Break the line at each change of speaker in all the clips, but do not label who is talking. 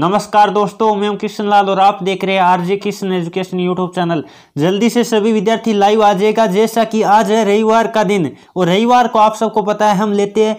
नमस्कार दोस्तों मैं हूं कृष्ण लाल और आप देख रहे हैं RJ Krishna education YouTube channel जल्दी से सभी विद्यार्थी लाइव आ जाएगा जैसा कि आज है रविवार का दिन और रविवार को आप सबको पता है हम लेते हैं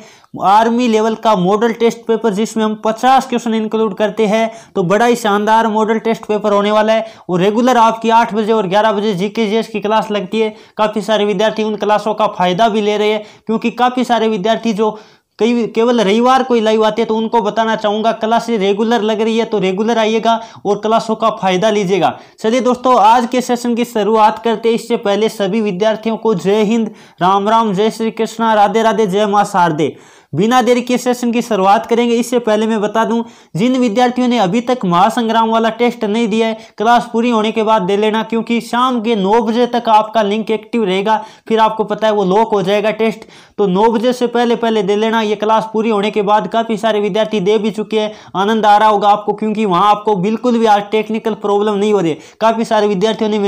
आर्मी लेवल का मॉडल टेस्ट पेपर जिसमें हम 50 क्वेश्चन इंक्लूड करते हैं तो बड़ा ही शानदार मॉडल टेस्ट पेपर होने वाला है और रेगुलर आपकी 8 बजे और 11 बजे जीके जी की क्लास लगती है काफ़ी सारे विद्यार्थी उन क्लासों का फायदा भी ले रहे हैं क्योंकि काफ़ी सारे विद्यार्थी जो कई केवल रविवार कोई लाइव आते हैं तो उनको बताना चाहूँगा क्लास रेगुलर लग रही है तो रेगुलर आइएगा और क्लासों का फायदा लीजिएगा चलिए दोस्तों आज के सेशन की शुरुआत करते इससे पहले सभी विद्यार्थियों को जय हिंद राम राम जय श्री कृष्णा राधे राधे जय माँ शारदे बिना देरी के सेशन की शुरुआत करेंगे इससे पहले मैं बता दूं जिन विद्यार्थियों ने अभी तक महासंग्राम वाला टेस्ट नहीं दिया है क्लास पूरी होने के बाद दे लेना क्योंकि शाम के नौ बजे तक आपका लिंक एक्टिव रहेगा फिर आपको पता है वो लॉक हो जाएगा टेस्ट तो नौ बजे से पहले पहले दे लेना ये क्लास पूरी होने के बाद काफ़ी सारे विद्यार्थी दे भी चुके हैं आनंद आ रहा होगा आपको क्योंकि वहाँ आपको बिल्कुल भी आज टेक्निकल प्रॉब्लम नहीं हो रही काफ़ी सारे विद्यार्थियों ने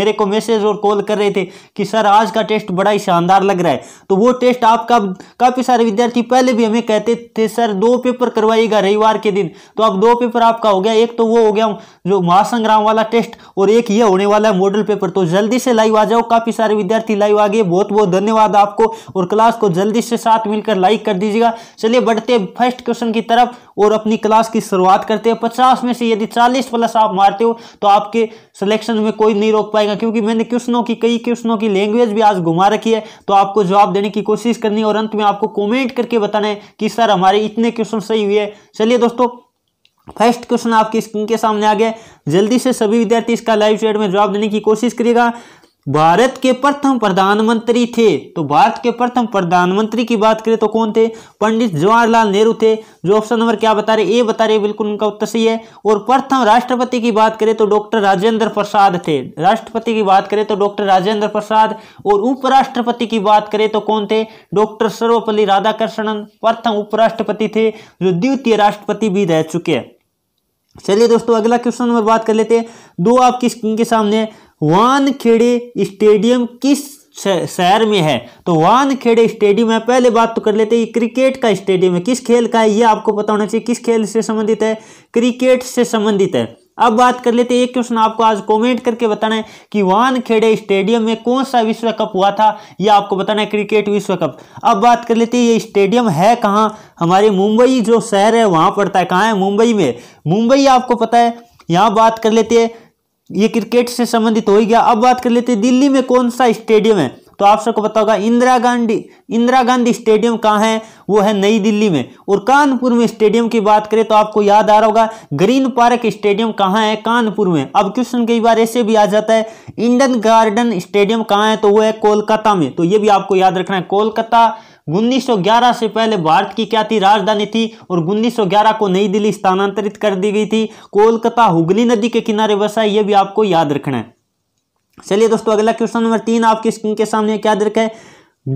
मेरे को मैसेज और कॉल कर रहे थे कि सर आज का टेस्ट बड़ा ही शानदार लग रहा है तो वो टेस्ट आपका काफ़ी सारे विद्यार्थी कि पहले भी हमें कहते थे सर दो पेपर करवाइएगा रविवार के दिन तो अब दो पेपर आपका हो गया एक तो वो हो गया जो महासंग्राम वाला टेस्ट और एक ये होने वाला है मॉडल पेपर तो जल्दी से लाइव आ जाओ काफ़ी सारे विद्यार्थी लाइव आ गए बहुत बहुत धन्यवाद आपको और क्लास को जल्दी से साथ मिलकर लाइक कर दीजिएगा चलिए बढ़ते फर्स्ट क्वेश्चन की तरफ और अपनी क्लास की शुरुआत करते हैं पचास में से यदि चालीस प्लस आप मारते हो तो आपके सिलेक्शन में कोई नहीं रोक पाएगा क्योंकि मैंने क्वेश्चनों की कई क्वेश्चनों की लैंग्वेज भी आज घुमा रखी है तो आपको जवाब देने की कोशिश करनी और अंत में आपको कॉमेंट करके करके बताना है कि सर हमारे इतने क्वेश्चन सही हुए चलिए दोस्तों फर्स्ट क्वेश्चन आपकी स्क्रीन के सामने आ गया जल्दी से सभी विद्यार्थी इसका लाइव चैट में जवाब देने की कोशिश करिएगा भारत के प्रथम प्रधानमंत्री थे तो भारत के प्रथम प्रधानमंत्री की बात करें तो कौन थे पंडित जवाहरलाल नेहरू थे जो ऑप्शन नंबर क्या बता रहे ए बता रहे बिल्कुल उनका उत्तर सही है और प्रथम राष्ट्रपति की बात करें तो डॉक्टर राजेंद्र प्रसाद थे राष्ट्रपति की बात करें तो डॉक्टर राजेंद्र प्रसाद और उपराष्ट्रपति की बात करें तो कौन थे डॉक्टर सर्वपल्ली राधाकृष्णन प्रथम उपराष्ट्रपति थे जो द्वितीय राष्ट्रपति भी रह चुके हैं चलिए दोस्तों अगला क्वेश्चन नंबर बात कर लेते हैं दो आपकी स्क्रीन के सामने वानखेड़े स्टेडियम किस शहर में है तो वानखेड़े स्टेडियम है पहले बात तो कर लेते हैं क्रिकेट का स्टेडियम है किस खेल का है ये आपको पता होना चाहिए किस खेल से संबंधित है क्रिकेट से संबंधित है अब बात कर लेते हैं एक क्वेश्चन आपको आज कमेंट करके बताना है कि वानखेड़े स्टेडियम में कौन सा विश्व कप हुआ था ये आपको बताना है क्रिकेट विश्व कप अब बात कर लेते हैं ये स्टेडियम है कहाँ हमारे मुंबई जो शहर है वहाँ पड़ता है कहाँ है मुंबई में मुंबई आपको पता है यहाँ बात कर लेते हैं ये क्रिकेट से संबंधित हो ही गया अब बात कर लेते हैं दिल्ली में कौन सा स्टेडियम है तो आप सबको बताओ होगा इंदिरा गांधी इंदिरा गांधी स्टेडियम कहाँ है वो है नई दिल्ली में और कानपुर में स्टेडियम की बात करें तो आपको याद आ रहा होगा ग्रीन पार्क स्टेडियम कहाँ है कानपुर में अब क्वेश्चन कई बार ऐसे भी आ जाता है इंडियन गार्डन स्टेडियम कहाँ है तो वो है कोलकाता में तो ये भी आपको याद रखना है कोलकाता उन्नीस से पहले भारत की क्या थी राजधानी थी और उन्नीस को नई दिल्ली स्थानांतरित कर दी गई थी कोलकाता हुगली नदी के किनारे बसा यह भी आपको याद रखना है चलिए दोस्तों अगला क्वेश्चन नंबर तीन आपकी स्क्रीन के सामने क्या याद रखा है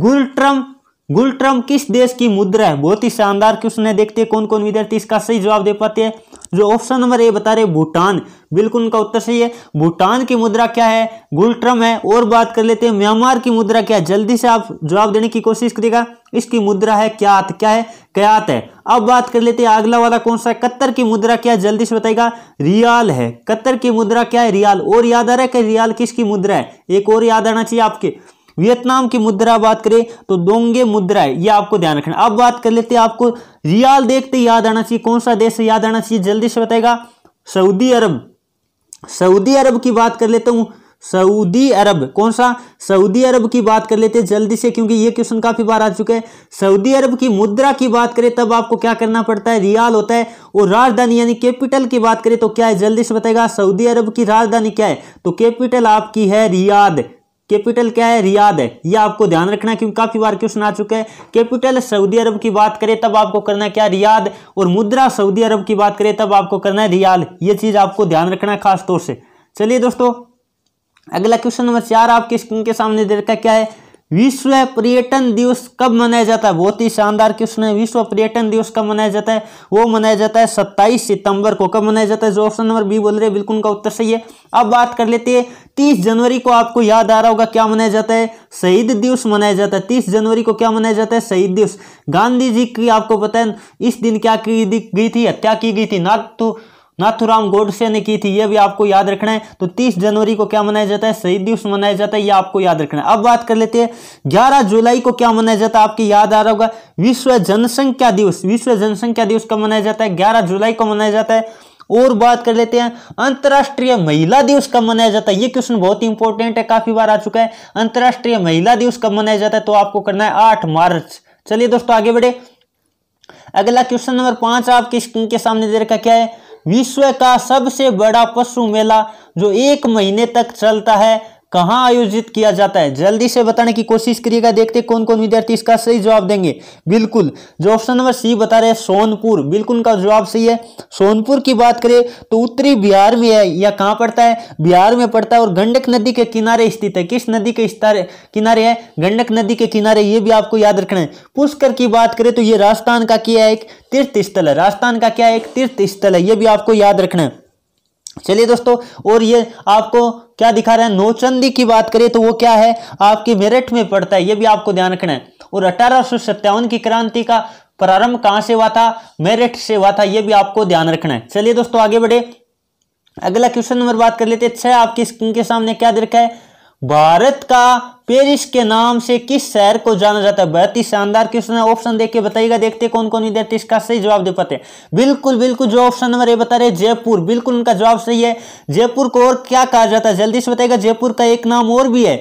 गुलट्रम गुलट्रम किस देश की मुद्रा है बहुत ही शानदार क्वेश्चन है देखते हैं कौन कौन विद्यार्थी इसका सही जवाब दे पाते हैं जो ऑप्शन नंबर ए बता रहे भूटान बिल्कुल उनका उत्तर सही है भूटान की मुद्रा क्या है गुलट्रम है और बात कर लेते हैं म्यांमार की मुद्रा क्या है जल्दी से आप जवाब देने की कोशिश करिएगा इसकी मुद्रा है क्या क्या है क्यात है अब बात कर लेते हैं अगला वाला कौन सा कत्तर की मुद्रा क्या है जल्दी से बताएगा रियाल है कत्तर की मुद्रा क्या है रियाल और याद आ रहा है कि रियाल किसकी मुद्रा है एक और याद आना चाहिए आपके वियतनाम की मुद्रा बात करें तो दोंगे मुद्रा है ये आपको ध्यान रखना अब बात कर लेते हैं आपको रियाल देखते याद आना चाहिए कौन सा देश याद आना चाहिए जल्दी से बताएगा सऊदी अरब सऊदी अरब की बात कर लेता हूं सऊदी अरब कौन सा सऊदी अरब की बात कर लेते हैं जल्दी से क्योंकि ये क्वेश्चन काफी बार आ चुका है सऊदी अरब की मुद्रा की बात करें तब आपको क्या करना पड़ता है रियाल होता है और राजधानी यानी कैपिटल की बात करें तो क्या है जल्दी से बताएगा सऊदी अरब की राजधानी क्या है तो कैपिटल आपकी है रियाद कैपिटल क्या है रियाद है ये आपको ध्यान रखना है क्योंकि काफी बार क्वेश्चन आ चुका है कैपिटल सऊदी अरब की बात करें तब आपको करना है क्या रियाद और मुद्रा सऊदी अरब की बात करें तब आपको करना है रियाद ये चीज आपको ध्यान रखना है खासतौर से चलिए दोस्तों अगला क्वेश्चन नंबर चार आपके स्क्रीन के सामने दे रखा क्या है विश्व पर्यटन दिवस कब मनाया जाता है बहुत ही शानदार क्वेश्चन है विश्व पर्यटन दिवस कब मनाया जाता है वो मनाया जाता है 27 सितंबर को कब मनाया जाता है जो ऑप्शन नंबर बी बोल रहे हैं बिल्कुल उनका उत्तर सही है अब बात कर लेते हैं 30 जनवरी को आपको याद आ रहा होगा क्या मनाया जाता है शहीद दिवस मनाया जाता है तीस जनवरी को क्या मनाया जाता है शहीद दिवस गांधी जी की आपको पता है इस दिन क्या की गई थी हत्या की गई थी ना तो नाथुराम गोडसे ने की थी ये भी आपको याद रखना है तो 30 जनवरी को क्या मनाया जाता है शहीद दिवस मनाया जाता है ये आपको याद रखना है अब बात कर लेते हैं 11 जुलाई को क्या मनाया जाता है आपके याद आ रहा होगा विश्व जनसंख्या दिवस विश्व जनसंख्या दिवस कब मनाया जाता है ग्यारह जुलाई को मनाया जाता है और बात कर लेते हैं अंतर्राष्ट्रीय महिला दिवस कब मनाया जाता है ये क्वेश्चन बहुत ही इंपॉर्टेंट है काफी बार आ चुका है अंतर्राष्ट्रीय महिला दिवस कब मनाया जाता है तो आपको करना है आठ मार्च चलिए दोस्तों आगे बढ़े अगला क्वेश्चन नंबर पांच आपके स्क्रीन के सामने दे रखा क्या है विश्व का सबसे बड़ा पशु मेला जो एक महीने तक चलता है कहाँ आयोजित किया जाता है जल्दी से बताने की कोशिश करिएगा देखते कौन कौन विद्यार्थी इसका सही जवाब देंगे बिल्कुल जो ऑप्शन नंबर सी बता रहे हैं सोनपुर बिल्कुल उनका जवाब सही है सोनपुर की बात करें तो उत्तरी बिहार में है या कहाँ पड़ता है बिहार में पड़ता है और गंडक नदी के किनारे स्थित है किस नदी के किनारे है गंडक नदी के किनारे ये भी आपको याद रखना है पुष्कर की बात करें तो ये राजस्थान का क्या है एक तीर्थ स्थल है राजस्थान का क्या है एक तीर्थ स्थल है ये भी आपको याद रखना है चलिए दोस्तों और ये आपको क्या दिखा रहा है नोचंदी की बात करें तो वो क्या है आपकी मेरठ में पड़ता है ये भी आपको ध्यान रखना है और अठारह की क्रांति का प्रारंभ कहां से हुआ था मेरठ से हुआ था यह भी आपको ध्यान रखना है चलिए दोस्तों आगे बढ़े अगला क्वेश्चन नंबर बात कर लेते हैं छह आपकी स्क्रीन के सामने क्या दे रखा है भारत का पेरिस के नाम से किस शहर को जाना जाता है बहुत ही शानदार क्वेश्चन है ऑप्शन देख के बताइएगा देखते कौन कौन विद्यार्थी इसका सही जवाब दे पाते बिल्कुल बिल्कुल जो ऑप्शन नंबर ए बता रहे जयपुर बिल्कुल उनका जवाब सही है जयपुर को और क्या कहा जाता है जल्दी से बताइएगा जयपुर का एक नाम और भी है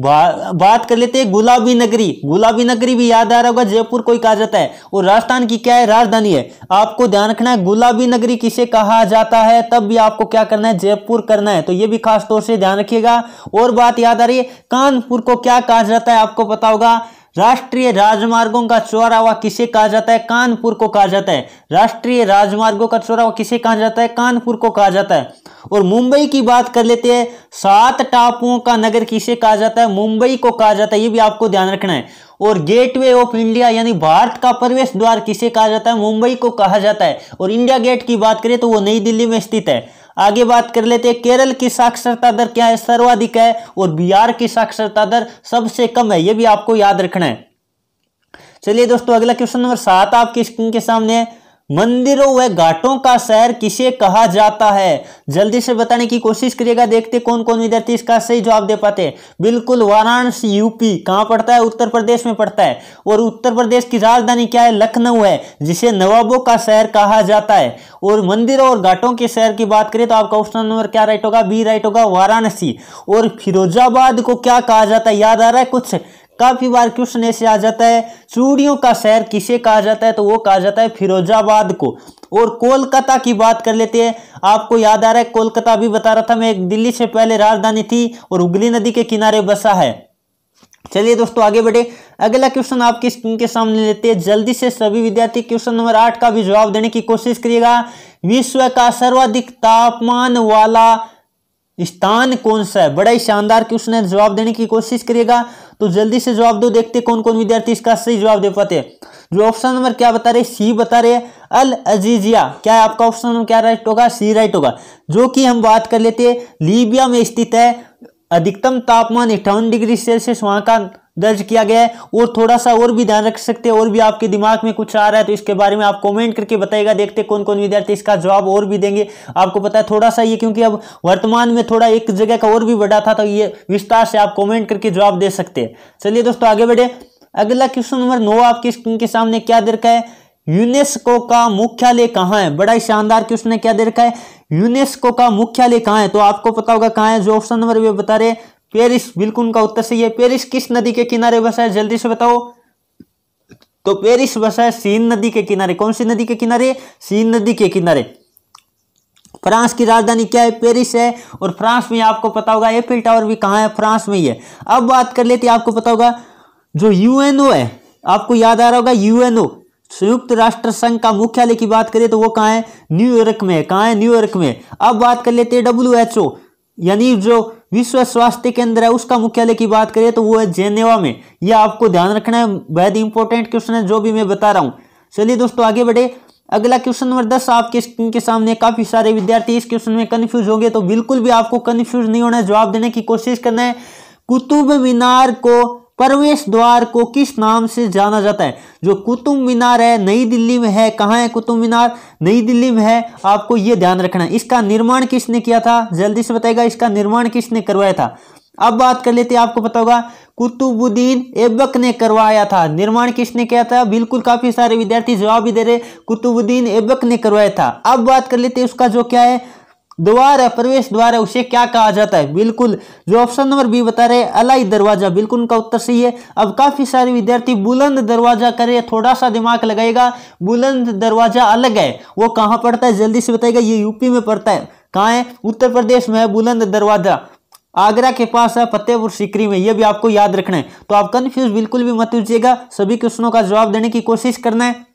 बा, बात कर लेते हैं गुलाबी नगरी गुलाबी नगरी भी याद आ रहा होगा जयपुर कोई कहा जाता है और राजस्थान की क्या है राजधानी है आपको ध्यान रखना है गुलाबी नगरी किसे कहा जाता है तब भी आपको क्या करना है जयपुर करना है तो ये भी खास तौर से ध्यान रखिएगा और बात याद आ रही है कानपुर को क्या कहा जाता है आपको पता होगा राष्ट्रीय राजमार्गों का चौरावा किसे कहा जाता है कानपुर को कहा जाता है राष्ट्रीय राजमार्गों का चौरावा किसे कहा जाता है कानपुर को कहा जाता है और मुंबई की बात कर लेते हैं सात टापुओं का नगर किसे कहा जाता है मुंबई को कहा जाता है ये भी आपको ध्यान रखना है और गेटवे ऑफ इंडिया यानी भारत का प्रवेश द्वार किसे कहा जाता है मुंबई को कहा जाता है और इंडिया गेट की बात करें तो वो नई दिल्ली में स्थित है आगे बात कर लेते हैं केरल की साक्षरता दर क्या है सर्वाधिक है और बिहार की साक्षरता दर सबसे कम है यह भी आपको याद रखना है चलिए दोस्तों अगला क्वेश्चन नंबर सात आपकी स्क्रीन के सामने है मंदिरों व घाटों का शहर किसे कहा जाता है जल्दी से बताने की कोशिश करिएगा देखते कौन कौन विद्यार्थी इसका सही जवाब दे पाते बिल्कुल वाराणसी यूपी कहाँ पड़ता है उत्तर प्रदेश में पड़ता है और उत्तर प्रदेश की राजधानी क्या है लखनऊ है जिसे नवाबों का शहर कहा जाता है और मंदिरों और घाटों के शहर की बात करें तो आपका ऑप्शन नंबर क्या राइट होगा बी राइट होगा वाराणसी और फिरोजाबाद को क्या कहा जाता है याद आ रहा है कुछ काफ़ी बार क्वेश्चन ऐसे आ जाता है चूड़ियों का शहर किसे कहा जाता है तो वो कहा जाता है फिरोजाबाद को और कोलकाता की बात कर लेते हैं आपको याद आ रहा है कोलकाता अभी बता रहा था मैं एक दिल्ली से पहले राजधानी थी और हुगली नदी के किनारे बसा है चलिए दोस्तों आगे बढ़े अगला क्वेश्चन आपकी स्क्रीन के सामने लेते हैं जल्दी से सभी विद्यार्थी क्वेश्चन नंबर आठ का भी जवाब देने की कोशिश करिएगा विश्व का सर्वाधिक तापमान वाला स्थान कौन सा है बड़ा ही शानदार क्वेश्चन है जवाब देने की कोशिश करिएगा तो जल्दी से जवाब दो देखते कौन कौन विद्यार्थी इसका सही जवाब दे पाते हैं जो ऑप्शन नंबर क्या बता रहे सी बता रहे अल अजीजिया क्या है आपका ऑप्शन नंबर क्या राइट होगा सी राइट होगा जो कि हम बात कर लेते हैं लीबिया में स्थित है अधिकतम तापमान अट्ठावन डिग्री सेल्सियस वहाँ का दर्ज किया गया है और थोड़ा सा और भी ध्यान रख सकते हैं और भी आपके दिमाग में कुछ आ रहा है तो इसके बारे में आप कमेंट करके बताएगा देखते कौन कौन विद्यार्थी इसका जवाब और भी देंगे आपको पता है थोड़ा सा ये क्योंकि अब वर्तमान में थोड़ा एक जगह का और भी बढ़ा था तो ये विस्तार से आप कॉमेंट करके जवाब दे सकते हैं चलिए दोस्तों आगे बढ़े अगला क्वेश्चन नंबर नौ आपके स्क्रीन के सामने क्या दे रखा है यूनेस्को का मुख्यालय कहाँ है बड़ा ही शानदार क्वेश्चन है क्या दे रखा है यूनेस्को का मुख्यालय कहाँ है तो आपको पता होगा कहाँ है जो ऑप्शन नंबर वे बता रहे हैं पेरिस बिल्कुल उनका उत्तर सही है पेरिस किस नदी के किनारे बसा है जल्दी से बताओ तो पेरिस बसा है सीन नदी के किनारे कौन सी नदी के किनारे सीन नदी के किनारे फ्रांस की राजधानी क्या है पेरिस है और फ्रांस में आपको पता होगा एफिल टावर भी कहा है फ्रांस में ही है अब बात कर लेते आपको पता होगा जो यूएनओ है आपको याद आ रहा होगा यूएनओ संयुक्त राष्ट्र संघ का मुख्यालय की बात करें तो वो कहा है न्यूयॉर्क में कहा है न्यूयॉर्क में अब बात कर लेते हैं डब्ल्यू यानी जो विश्व स्वास्थ्य केंद्र है उसका मुख्यालय की बात करें तो वो है जेनेवा में यह आपको ध्यान रखना है बेहद इंपॉर्टेंट क्वेश्चन है जो भी मैं बता रहा हूँ चलिए दोस्तों आगे बढ़े अगला क्वेश्चन नंबर दस आपके स्क्रीन के सामने काफी सारे विद्यार्थी इस क्वेश्चन में कन्फ्यूज हो गए तो बिल्कुल भी आपको कन्फ्यूज नहीं होना है जवाब देने की कोशिश करना है कुतुब मीनार को प्रवेश द्वार को किस नाम से जाना जाता है जो कुतुब मीनार है नई दिल्ली में है कहाँ है कुतुब मीनार नई दिल्ली में है आपको ये ध्यान रखना है इसका निर्माण किसने किया था जल्दी से बताएगा इसका निर्माण किसने करवाया था अब बात कर लेते हैं आपको पता होगा कुतुबुद्दीन ऐबक ने करवाया था निर्माण किसने किया था बिल्कुल काफी सारे विद्यार्थी जवाब भी दे रहे कुतुबुद्दीन ऐबक ने करवाया था अब बात कर लेते हैं उसका जो क्या है द्वार है प्रवेश द्वार है उसे क्या कहा जाता है बिल्कुल जो ऑप्शन नंबर बी बता रहे हैं अलाई दरवाजा बिल्कुल उनका उत्तर सही है अब काफी सारे विद्यार्थी बुलंद दरवाजा करे थोड़ा सा दिमाग लगाएगा बुलंद दरवाजा अलग है वो कहाँ पड़ता है जल्दी से बताएगा ये यूपी में पड़ता है कहाँ है उत्तर प्रदेश में है बुलंद दरवाजा आगरा के पास है फतेहपुर सिकरी में यह भी आपको याद रखना है तो आप कन्फ्यूज बिल्कुल भी मत लीजिएगा सभी क्वेश्चनों का जवाब देने की कोशिश करना है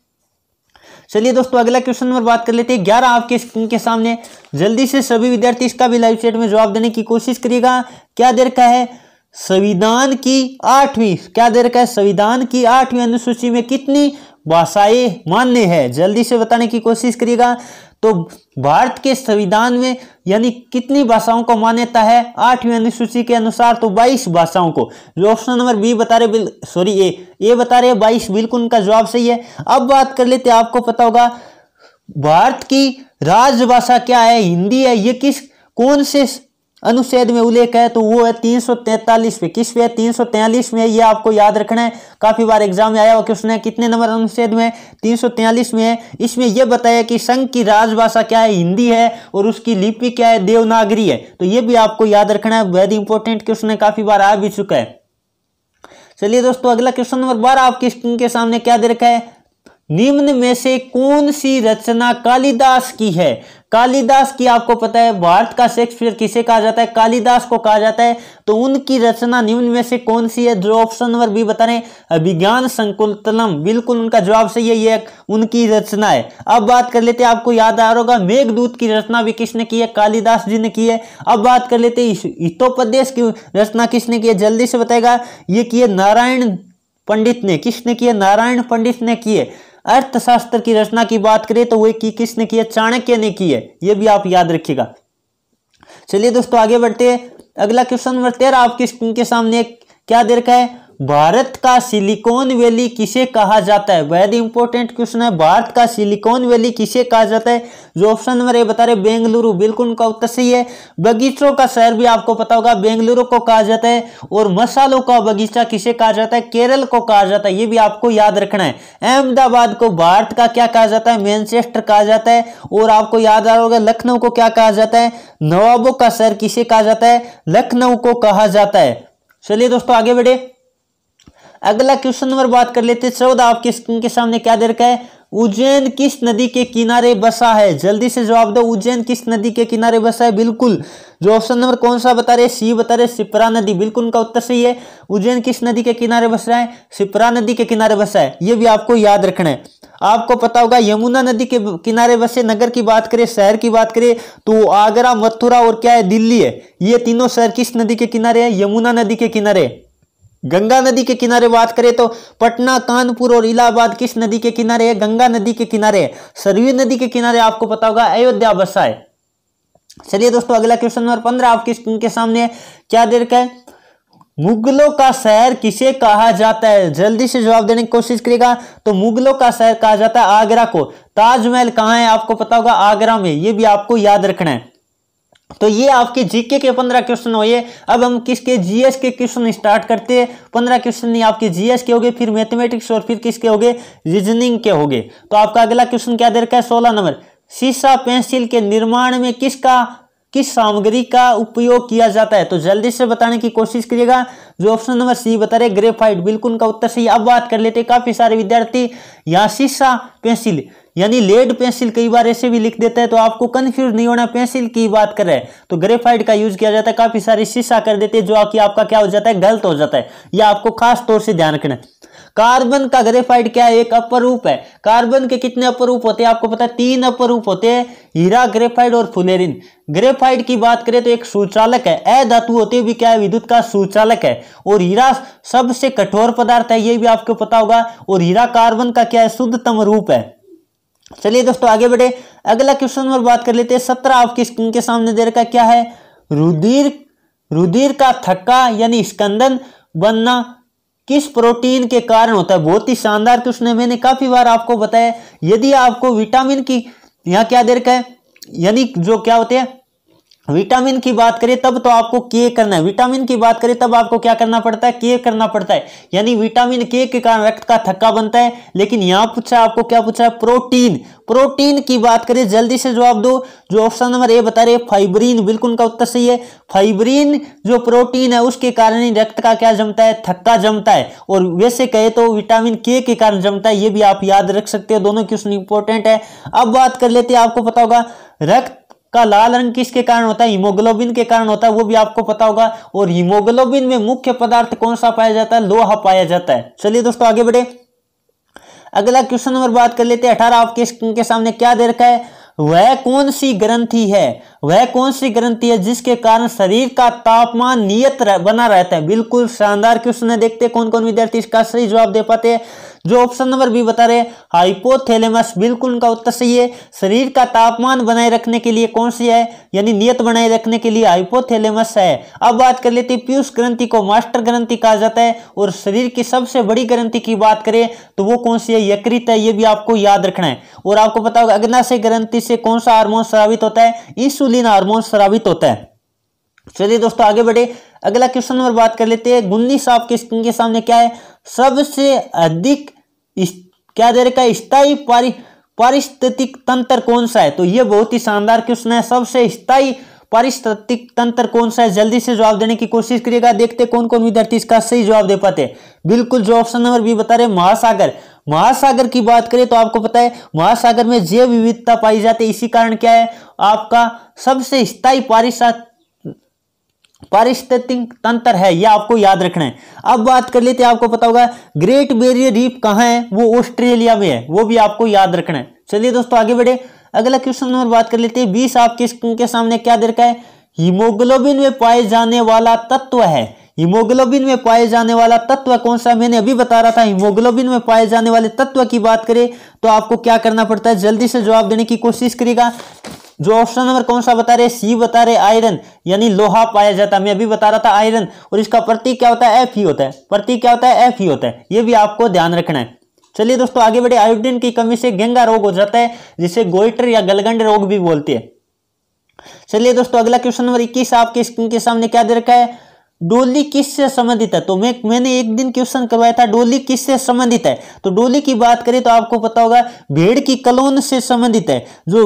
चलिए दोस्तों अगला क्वेश्चन नंबर बात कर लेते हैं ग्यारह आपके स्क्रीन के सामने जल्दी से सभी विद्यार्थी इसका भी लाइव चैट में जवाब देने की कोशिश करिएगा क्या दे रखा है संविधान की आठवीं क्या दे रखा है संविधान की आठवीं अनुसूची में कितनी भाषाएं मान्य है जल्दी से बताने की कोशिश करिएगा तो भारत के संविधान में यानी कितनी भाषाओं को मान्यता है आठवीं अनुसूची के अनुसार तो 22 भाषाओं को जो ऑप्शन नंबर बी बता रहे बिल सॉरी ए ए बता रहे 22 बिल्कुल उनका जवाब सही है अब बात कर लेते हैं आपको पता होगा भारत की राजभाषा क्या है हिंदी है ये किस कौन से अनुच्छेद में उल्लेख है तो वो है तीन सौ तैतालीस में किस पे तीन सौ तैंतालीस में ये आपको याद रखना है काफ़ी बार एग्जाम में आया हुआ क्वेश्चन है कितने नंबर अनुच्छेद में तीन सौ में है इसमें यह बताया कि संघ की राजभाषा क्या है हिंदी है और उसकी लिपि क्या है देवनागरी है तो ये भी आपको याद रखना है वेरी इंपॉर्टेंट क्वेश्चन है काफ़ी बार आ भी चुका है चलिए दोस्तों अगला क्वेश्चन नंबर बारह आपकी स्क्रीन के सामने क्या दे रखा है निम्न में से कौन सी रचना कालिदास की है कालिदास की आपको पता है भारत का शेक्सपियर किसे कहा जाता है कालिदास को कहा जाता है तो उनकी रचना निम्न में से कौन सी है जो ऑप्शन नंबर बी बता रहे हैं अभिज्ञान संकुलतलम बिल्कुल उनका जवाब सही है ये उनकी रचना है अब बात कर लेते हैं आपको याद आ रहा होगा मेघदूत की रचना भी किसने की है कालिदास जी ने की है अब बात कर लेते हितोपदेश की रचना किसने की है जल्दी से बताएगा ये किए नारायण पंडित ने किसने की नारायण पंडित ने किए अर्थशास्त्र की रचना की बात करें तो वो की किसने की है चाणक्य ने की है यह भी आप याद रखिएगा चलिए दोस्तों आगे बढ़ते हैं अगला क्वेश्चन नंबर तेरह आपके स्क्रीन के सामने क्या दे रखा है भारत का सिलिकॉन वैली किसे कहा जाता है वेरी इंपॉर्टेंट क्वेश्चन है भारत का सिलिकॉन वैली किसे कहा जाता है जो ऑप्शन नंबर ए बता रहे बेंगलुरु बिल्कुल उनका उत्तर सही है बगीचों का शहर भी आपको पता होगा बेंगलुरु को कहा जाता है और मसालों का बगीचा किसे कहा जाता है केरल को कहा जाता है ये भी आपको याद रखना है अहमदाबाद को भारत का क्या कहा जाता है मैनचेस्टर कहा जाता है और आपको याद आ रहा होगा लखनऊ को क्या कहा जाता है नवाबों का शहर किसे कहा जाता है लखनऊ को कहा जाता है चलिए दोस्तों आगे बढ़े अगला क्वेश्चन नंबर बात कर लेते हैं चौदह आपके स्क्रीन के सामने क्या दे रखा है उज्जैन किस नदी के किनारे बसा है जल्दी से जवाब दो उज्जैन किस नदी के किनारे बसा है बिल्कुल जो ऑप्शन नंबर कौन सा बता रहे सी बता रहे सिपरा नदी बिल्कुल उनका उत्तर सही है उज्जैन किस नदी के किनारे बस रहा है सिपरा नदी के किनारे बसा है ये भी आपको याद रखना है आपको पता होगा यमुना नदी के किनारे बसे नगर की बात करें शहर की बात करें तो आगरा मथुरा और क्या है दिल्ली है ये तीनों शहर किस नदी के किनारे है यमुना नदी के किनारे है गंगा नदी के किनारे बात करें तो पटना कानपुर और इलाहाबाद किस नदी के किनारे है गंगा नदी के किनारे है सरयू नदी के किनारे आपको पता होगा अयोध्या बसा है चलिए दोस्तों अगला क्वेश्चन नंबर पंद्रह आपके स्क्रीन के सामने है क्या देर का है मुगलों का शहर किसे कहा जाता है जल्दी से जवाब देने की कोशिश करेगा तो मुगलों का शहर कहा जाता है आगरा को ताजमहल कहाँ है आपको पता होगा आगरा में ये भी आपको याद रखना है तो ये आपके जीके के पंद्रह क्वेश्चन हुए अब हम किसके जीएस के क्वेश्चन स्टार्ट करते हैं पंद्रह क्वेश्चन आपके जीएस के हो गए फिर मैथमेटिक्स और फिर किसके हो गए रीजनिंग के हो गए तो आपका अगला क्वेश्चन क्या दे रखा है सोलह नंबर शीशा पेंसिल के निर्माण में किसका किस सामग्री का उपयोग किया जाता है तो जल्दी से बताने की कोशिश करिएगा जो ऑप्शन नंबर सी बता रहे ग्रेफाइट बिल्कुल उनका उत्तर सही अब बात कर लेते काफी सारे विद्यार्थी यहाँ शीशा पेंसिल यानी लेड पेंसिल कई बार ऐसे भी लिख देता है तो आपको कंफ्यूज नहीं होना पेंसिल की बात कर रहे हैं तो ग्रेफाइड का यूज किया जाता है काफी सारी शीशा कर देते हैं जो आपकी आपका क्या हो जाता है गलत हो जाता है यह आपको खास तौर से ध्यान रखना कार्बन का ग्रेफाइड क्या है एक अपर रूप है कार्बन के कितने अपर रूप होते हैं आपको पता है तीन अपर रूप होते हैं हीरा ग्रेफाइड और फुलेरिन ग्रेफाइड की बात करें तो एक सूचालक है अ धातु होते भी क्या है विद्युत का सूचालक है और हीरा सबसे कठोर पदार्थ है ये भी आपको पता होगा और हीरा कार्बन का क्या है शुद्धतम रूप है चलिए दोस्तों आगे बढ़े अगला क्वेश्चन नंबर बात कर लेते हैं सत्रह आपकी स्क्रीन के सामने दे रखा क्या है रुधिर रुधिर का थक्का यानी स्कंदन बनना किस प्रोटीन के कारण होता है बहुत ही शानदार क्वेश्चन है मैंने काफी बार आपको बताया यदि आपको विटामिन की यहाँ क्या दे रखा है यानी जो क्या होते हैं विटामिन की बात करें तब तो आपको के करना है विटामिन की बात करें तब आपको क्या करना पड़ता है के करना पड़ता है यानी विटामिन के के कारण रक्त का थक्का बनता है लेकिन यहां पूछा आपको क्या पूछा है प्रोटीन प्रोटीन की बात करें जल्दी से जवाब दो जो ऑप्शन नंबर ए बता रहे फाइब्रीन बिल्कुल उनका उत्तर सही है फाइब्रीन जो प्रोटीन है उसके कारण ही रक्त का क्या जमता है थक्का जमता है और वैसे कहे तो विटामिन के के कारण जमता है ये भी आप याद रख सकते हो दोनों क्वेश्चन इंपॉर्टेंट है अब बात कर लेते हैं आपको पता होगा रक्त का लाल रंग किसके कारण होता है हीमोग्लोबिन के कारण होता है वो भी आपको पता होगा और हीमोग्लोबिन में मुख्य पदार्थ कौन सा पाया जाता है लोहा पाया जाता है चलिए दोस्तों आगे बढ़े अगला क्वेश्चन नंबर बात कर लेते हैं अठारह आपके स्क्रीन के सामने क्या दे रखा है वह कौन सी ग्रंथि है वह कौन सी ग्रंथि है जिसके कारण शरीर का तापमान नियत रह, बना रहता है बिल्कुल शानदार क्वेश्चन है देखते कौन कौन विद्यार्थी इसका सही जवाब दे पाते हैं जो ऑप्शन नंबर बी बता रहे हाइपोथैलेमस बिल्कुल उनका उत्तर सही है शरीर का तापमान बनाए रखने के लिए कौन सी है यानी नियत बनाए रखने के लिए हाइपोथैलेमस है अब बात कर लेते पीयूष ग्रंथि को मास्टर ग्रंथि कहा जाता है और शरीर की सबसे बड़ी ग्रंथि की बात करें तो वो कौन सी है यकृत है ये भी आपको याद रखना है और आपको पता होगा अग्नाशय ग्रंथि से कौन सा हार्मोन श्रावित होता है इंसुलिन हार्मोन श्रावित होता है चलिए दोस्तों आगे बढ़े अगला क्वेश्चन नंबर बात कर लेते हैं गुन्नी साहब के स्किन के सामने क्या है सबसे अधिक क्या दे रखा है स्थायी पारि पारिस्थितिक तंत्र कौन सा है तो ये बहुत ही शानदार क्वेश्चन है सबसे स्थायी पारिस्थितिक तंत्र कौन सा है जल्दी से जवाब देने की कोशिश करिएगा देखते कौन कौन विद्यार्थी इसका सही जवाब दे पाते बिल्कुल जो ऑप्शन नंबर बी बता रहे महासागर महासागर की बात करें तो आपको पता है महासागर में जैव विविधता पाई जाती है इसी कारण क्या है आपका सबसे स्थायी पारिस्थितिक पारिस्थितिक तंत्र है यह आपको याद रखना है अब बात कर लेते हैं आपको पता होगा ग्रेट बेरियर रीफ कहाँ है वो ऑस्ट्रेलिया में है वो भी आपको याद रखना है चलिए दोस्तों आगे बढ़े अगला क्वेश्चन नंबर बात कर लेते हैं बीस आपके स्क्रीन के सामने क्या दे रखा है हीमोग्लोबिन में पाए जाने वाला तत्व है हीमोग्लोबिन में पाए जाने वाला तत्व कौन सा मैंने अभी बता रहा था हीमोग्लोबिन में पाए जाने वाले तत्व की बात करें तो आपको क्या करना पड़ता है जल्दी से जवाब देने की कोशिश करेगा जो ऑप्शन नंबर कौन सा बता रहे सी बता रहे आयरन यानी लोहा पाया जाता है मैं अभी बता रहा था आयरन और इसका प्रतीक क्या होता है एफ ही होता है प्रतीक क्या होता है एफ ही होता है ये भी आपको ध्यान रखना है चलिए दोस्तों आगे बढ़े आयोडीन की कमी से गंगा रोग हो जाता है जिसे गोइटर या गलगंड रोग भी बोलते हैं चलिए दोस्तों अगला क्वेश्चन नंबर इक्कीस आपके स्क्रीन के सामने क्या दे रखा है डोली किस से संबंधित है तो मैं मैंने एक दिन क्वेश्चन करवाया था डोली किस से संबंधित है तो डोली की बात करें तो आपको पता होगा भेड़ की कलोन से संबंधित है जो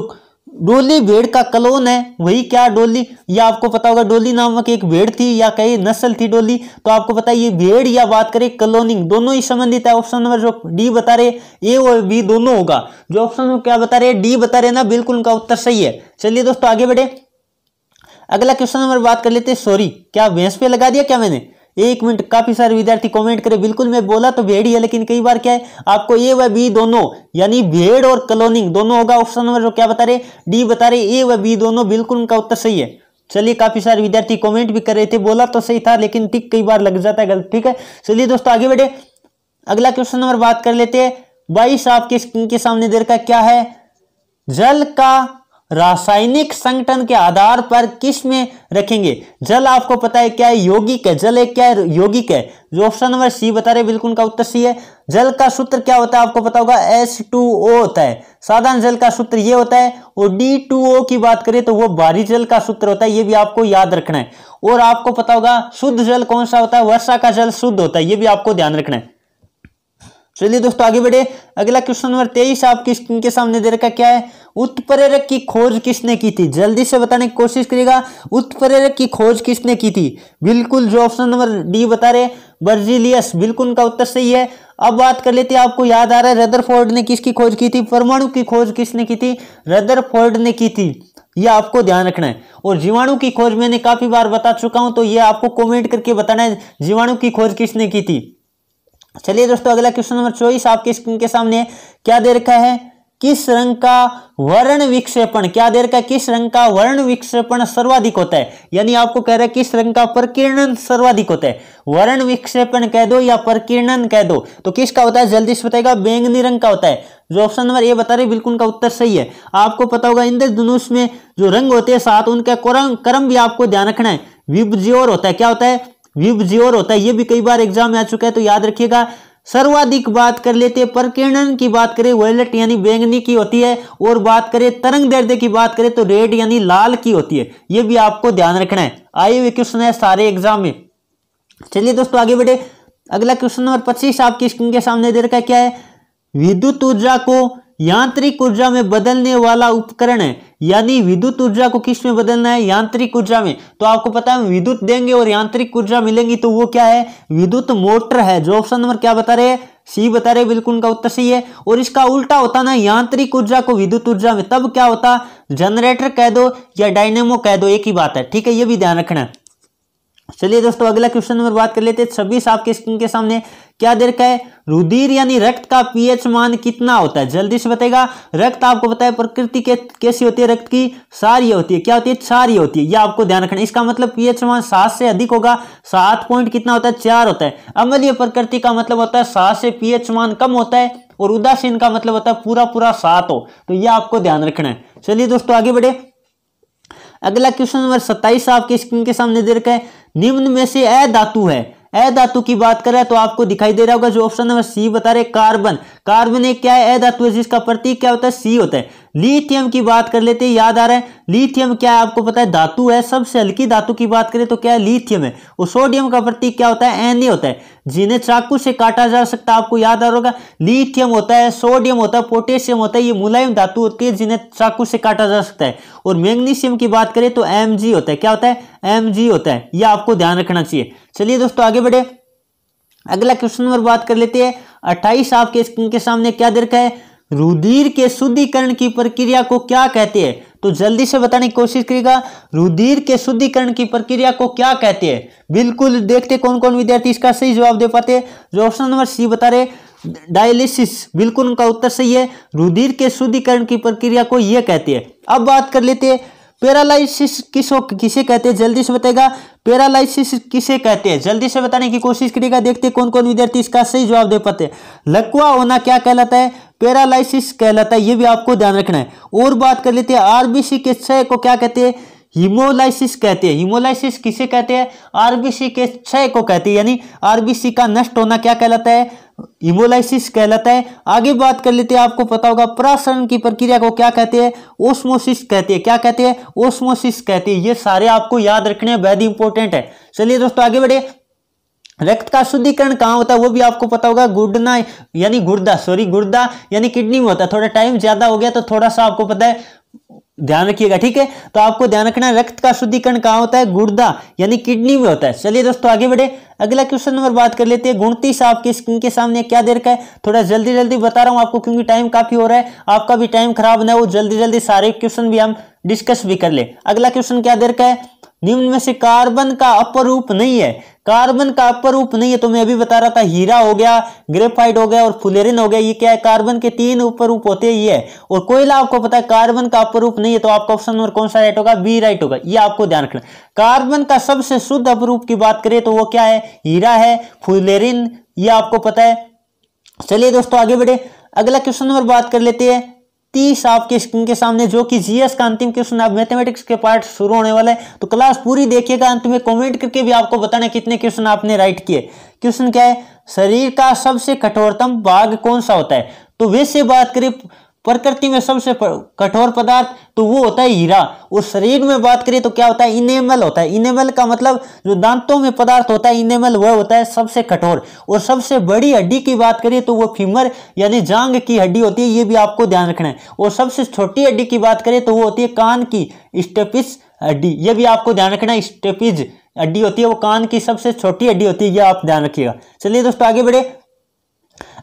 डोली भेड़ का कलोन है वही क्या डोली या आपको पता होगा डोली नामक एक भेड़ थी या कई नस्ल थी डोली तो आपको पता है ये भेड़ या बात करें कलोनिंग दोनों ही संबंधित है ऑप्शन नंबर जो डी बता रहे ए और बी दोनों होगा जो ऑप्शन क्या बता रहे डी बता रहे ना बिल्कुल उनका उत्तर सही है चलिए दोस्तों आगे बढ़े अगला क्वेश्चन नंबर बात कर लेते सॉरी क्या भैंस पे लगा दिया क्या मैंने एक मिनट काफी सारे विद्यार्थी कमेंट करे बिल्कुल मैं बोला तो भेड़ ही है लेकिन कई बार क्या है आपको ए व बी दोनों यानी भेड़ और कलोनिंग दोनों होगा ऑप्शन नंबर क्या बता रहे डी बता रहे ए व बी दोनों बिल्कुल उनका उत्तर सही है चलिए काफी सारे विद्यार्थी कमेंट भी कर रहे थे बोला तो सही था लेकिन ठीक कई बार लग जाता है गलत ठीक है चलिए दोस्तों आगे बढ़े अगला क्वेश्चन नंबर बात कर लेते हैं बाईस आपके स्क्रीन के सामने देर का क्या है जल का रासायनिक संगठन के आधार पर किस में रखेंगे जल आपको पता है क्या है यौगिक है जल एक क्या है यौगिक है जो ऑप्शन नंबर सी बता रहे बिल्कुल उनका उत्तर सी है जल का सूत्र क्या होता है आपको पता होगा एस टू ओ होता है साधारण जल का सूत्र ये होता है और डी टू ओ की बात करें तो वो भारी जल का सूत्र होता है ये भी आपको याद रखना है और आपको पता होगा शुद्ध जल कौन सा होता है वर्षा का जल शुद्ध होता है ये भी आपको ध्यान रखना है चलिए दोस्तों आगे बढ़े अगला क्वेश्चन नंबर तेईस आप किस के सामने दे रखा क्या है उत्प्रेरक की खोज किसने की थी जल्दी से बताने की कोशिश करिएगा उत्प्रेरक की खोज किसने की थी बिल्कुल जो ऑप्शन नंबर डी बता रहे बर्जिलियस बिल्कुल उनका उत्तर सही है अब बात कर लेते हैं आपको याद आ रहा है रदरफोर्ड ने किसकी खोज की थी परमाणु की खोज किसने की थी रदरफोर्ड ने की थी यह आपको ध्यान रखना है और जीवाणु की खोज मैंने काफी बार बता चुका हूं तो यह आपको कमेंट करके बताना है जीवाणु की खोज किसने की थी चलिए दोस्तों अगला क्वेश्चन नंबर चौबीस आपके स्क्रीन के सामने क्या दे रखा है किस रंग का वर्ण विक्षेपण क्या दे रखा है किस रंग का वर्ण विक्षेपण सर्वाधिक होता है यानी आपको कह रहा है किस रंग का प्रकीर्णन सर्वाधिक होता है वर्ण विक्षेपण कह दो या प्रकीर्णन कह दो तो किसका होता है जल्दी से बताएगा बैंगनी रंग का होता है जो ऑप्शन नंबर ए बता रहे बिल्कुल उनका उत्तर सही है आपको पता होगा इंद्रधनुष में जो रंग होते हैं साथ उनका क्रम भी आपको ध्यान रखना है विभज्योर होता है क्या होता है विबज्योर होता है ये भी कई बार एग्जाम में आ चुका है तो याद रखिएगा सर्वाधिक बात कर लेते हैं प्रकीर्णन की बात करें वायलेट यानी बैंगनी की होती है और बात करें तरंग दर्द की बात करें तो रेड यानी लाल की होती है ये भी आपको ध्यान रखना है आए हुए क्वेश्चन है सारे एग्जाम में चलिए दोस्तों आगे बढ़े अगला क्वेश्चन नंबर पच्चीस आपकी स्क्रीन के सामने दे रखा क्या है विद्युत ऊर्जा को यांत्रिक ऊर्जा में बदलने वाला उपकरण है यदि विद्युत ऊर्जा को किस में बदलना है यांत्रिक ऊर्जा में तो आपको पता है विद्युत देंगे और यांत्रिक ऊर्जा मिलेंगी तो वो क्या है विद्युत मोटर है जो ऑप्शन नंबर क्या बता रहे हैं सी बता रहे बिल्कुल उनका उत्तर सही है और इसका उल्टा होता ना यांत्रिक ऊर्जा को विद्युत ऊर्जा में तब क्या होता जनरेटर कह दो या डायनेमो कह दो एक ही बात है ठीक है ये भी ध्यान रखना है चलिए दोस्तों अगला क्वेश्चन नंबर बात कर लेते हैं छब्बीस आपके स्क्रीन के सामने क्या दे रखा है रुधिर यानी रक्त का पीएच मान कितना होता है जल्दी से बताएगा रक्त आपको बताया प्रकृति के, कैसी होती है रक्त की सारी होती है क्या होती है सारी होती है यह आपको ध्यान रखना इसका मतलब पीएच मान सात से अधिक होगा सात पॉइंट कितना होता है चार होता है अमलीय प्रकृति का मतलब होता है सात से पीएच मान कम होता है और उदासीन का मतलब होता है पूरा पूरा सात हो तो यह आपको ध्यान रखना है चलिए दोस्तों आगे बढ़े अगला क्वेश्चन नंबर सत्ताईस आपके स्क्रीन के सामने दे रखा है निम्न में से अ धातु है अधातु की बात करें तो आपको दिखाई दे रहा होगा जो ऑप्शन नंबर सी बता रहे कार्बन कार्बन एक क्या है अधातु है जिसका प्रतीक क्या होता है सी होता है लिथियम की बात कर लेते हैं याद आ रहा है लिथियम क्या है आपको पता है धातु है सबसे हल्की धातु की बात करें तो क्या है लिथियम है और सोडियम का प्रतीक क्या होता है एन ए होता है जिन्हें चाकू से काटा जा सकता है आपको याद आ रहा होगा लिथियम होता है सोडियम होता है पोटेशियम होता है ये मुलायम धातु होती है जिन्हें चाकू से काटा जा सकता है और मैग्नीशियम की बात करें तो एम जी होता है क्या होता है एम जी होता है यह आपको ध्यान रखना चाहिए चलिए दोस्तों आगे बढ़े अगला क्वेश्चन नंबर बात कर लेते हैं अट्ठाईस आपके स्क्रीन के सामने क्या दे रखा है रुधिर के शुद्धिकरण की प्रक्रिया को क्या कहते हैं तो जल्दी से बताने की कोशिश करेगा रुधिर के शुद्धिकरण की प्रक्रिया को क्या कहते हैं बिल्कुल देखते कौन कौन विद्यार्थी इसका सही जवाब दे पाते जो ऑप्शन नंबर सी बता रहे डायलिसिस बिल्कुल उनका उत्तर सही है रुधिर के शुद्धिकरण की प्रक्रिया को यह कहते हैं अब बात कर लेते हैं पैरालाइसिस किसो किसे कहते हैं जल्दी से बताएगा पैरालाइसिस किसे कहते हैं जल्दी से बताने की कोशिश करिएगा देखते कौन कौन विद्यार्थी इसका सही जवाब दे पाते हैं लकवा होना क्या कहलाता है पैरालाइसिस कहलाता है ये भी आपको ध्यान रखना है और बात कर लेते हैं आरबीसी के क्षय को क्या कहते हैं हीमोलाइसिस कहते हैं हीमोलाइसिस किसे कहते हैं आरबीसी के क्षय को कहते हैं यानी आरबीसी का नष्ट होना क्या कहलाता है हीमोलाइसिस कहलाता है आगे बात कर लेते हैं आपको पता होगा प्रसरण की प्रक्रिया को क्या कहते हैं ओस्मोसिस कहते हैं क्या कहते हैं ओस्मोसिस कहते हैं ये सारे आपको याद रखने हैं बहुत इंपॉर्टेंट है चलिए दोस्तों आगे बढ़े रक्त का शुद्धिकरण कहाँ होता है वो भी आपको पता होगा गुर्दना यानी गुर्दा सॉरी गुर्दा यानी किडनी में होता है थोड़ा टाइम ज़्यादा हो गया तो थोड़ा सा आपको पता है ध्यान रखिएगा ठीक है तो आपको ध्यान रखना रक्त का शुद्धिकरण कहाँ होता है गुर्दा यानी किडनी में होता है चलिए दोस्तों आगे बढ़े अगला क्वेश्चन नंबर बात कर लेते हैं गुणतीस आपकी स्क्रीन के सामने क्या दे रखा है थोड़ा जल्दी जल्दी बता रहा हूँ आपको क्योंकि टाइम काफी हो रहा है आपका भी टाइम खराब ना हो जल्दी जल्दी सारे क्वेश्चन भी हम डिस्कस भी कर ले अगला क्वेश्चन क्या दे रखा है निम्न में से कार्बन का अपरूप नहीं है कार्बन का अपर रूप नहीं है तो मैं अभी बता रहा था हीरा हो गया ग्रेफाइट हो गया और फुलेरिन हो गया ये क्या है कार्बन के तीन ऊपर रूप होते ही है और कोयला आपको पता है कार्बन का अपर रूप नहीं है तो आपका ऑप्शन नंबर कौन सा राइट होगा बी राइट होगा ये आपको ध्यान रखना कार्बन का सबसे शुद्ध अपरूप की बात करें तो वो क्या है हीरा है फुलेरिन ये आपको पता है चलिए दोस्तों आगे बढ़े अगला क्वेश्चन नंबर बात कर लेते हैं तीस आपके स्क्रीन के सामने जो कि जीएस का अंतिम क्वेश्चन अब मैथमेटिक्स के पार्ट शुरू होने वाला है तो क्लास पूरी देखिएगा अंत में कमेंट करके भी आपको बताना कितने क्वेश्चन आपने राइट किए क्वेश्चन क्या है शरीर का सबसे कठोरतम भाग कौन सा होता है तो वैसे बात करें प्रकृति में सबसे कठोर पदार्थ तो वो होता है हीरा और शरीर में बात करें तो क्या होता है इनेमल होता है इनेमल का मतलब जो दांतों में पदार्थ होता है इनेमल वह होता है सबसे कठोर और सबसे बड़ी हड्डी की बात करें तो वो फीमर यानी जांग की हड्डी होती है ये भी आपको ध्यान रखना है और सबसे छोटी हड्डी की बात करें तो वो होती है कान की स्टेपिस हड्डी ये भी आपको ध्यान रखना है स्टेपिज हड्डी होती है वो कान की सबसे छोटी हड्डी होती है यह आप ध्यान रखिएगा चलिए दोस्तों आगे बढ़े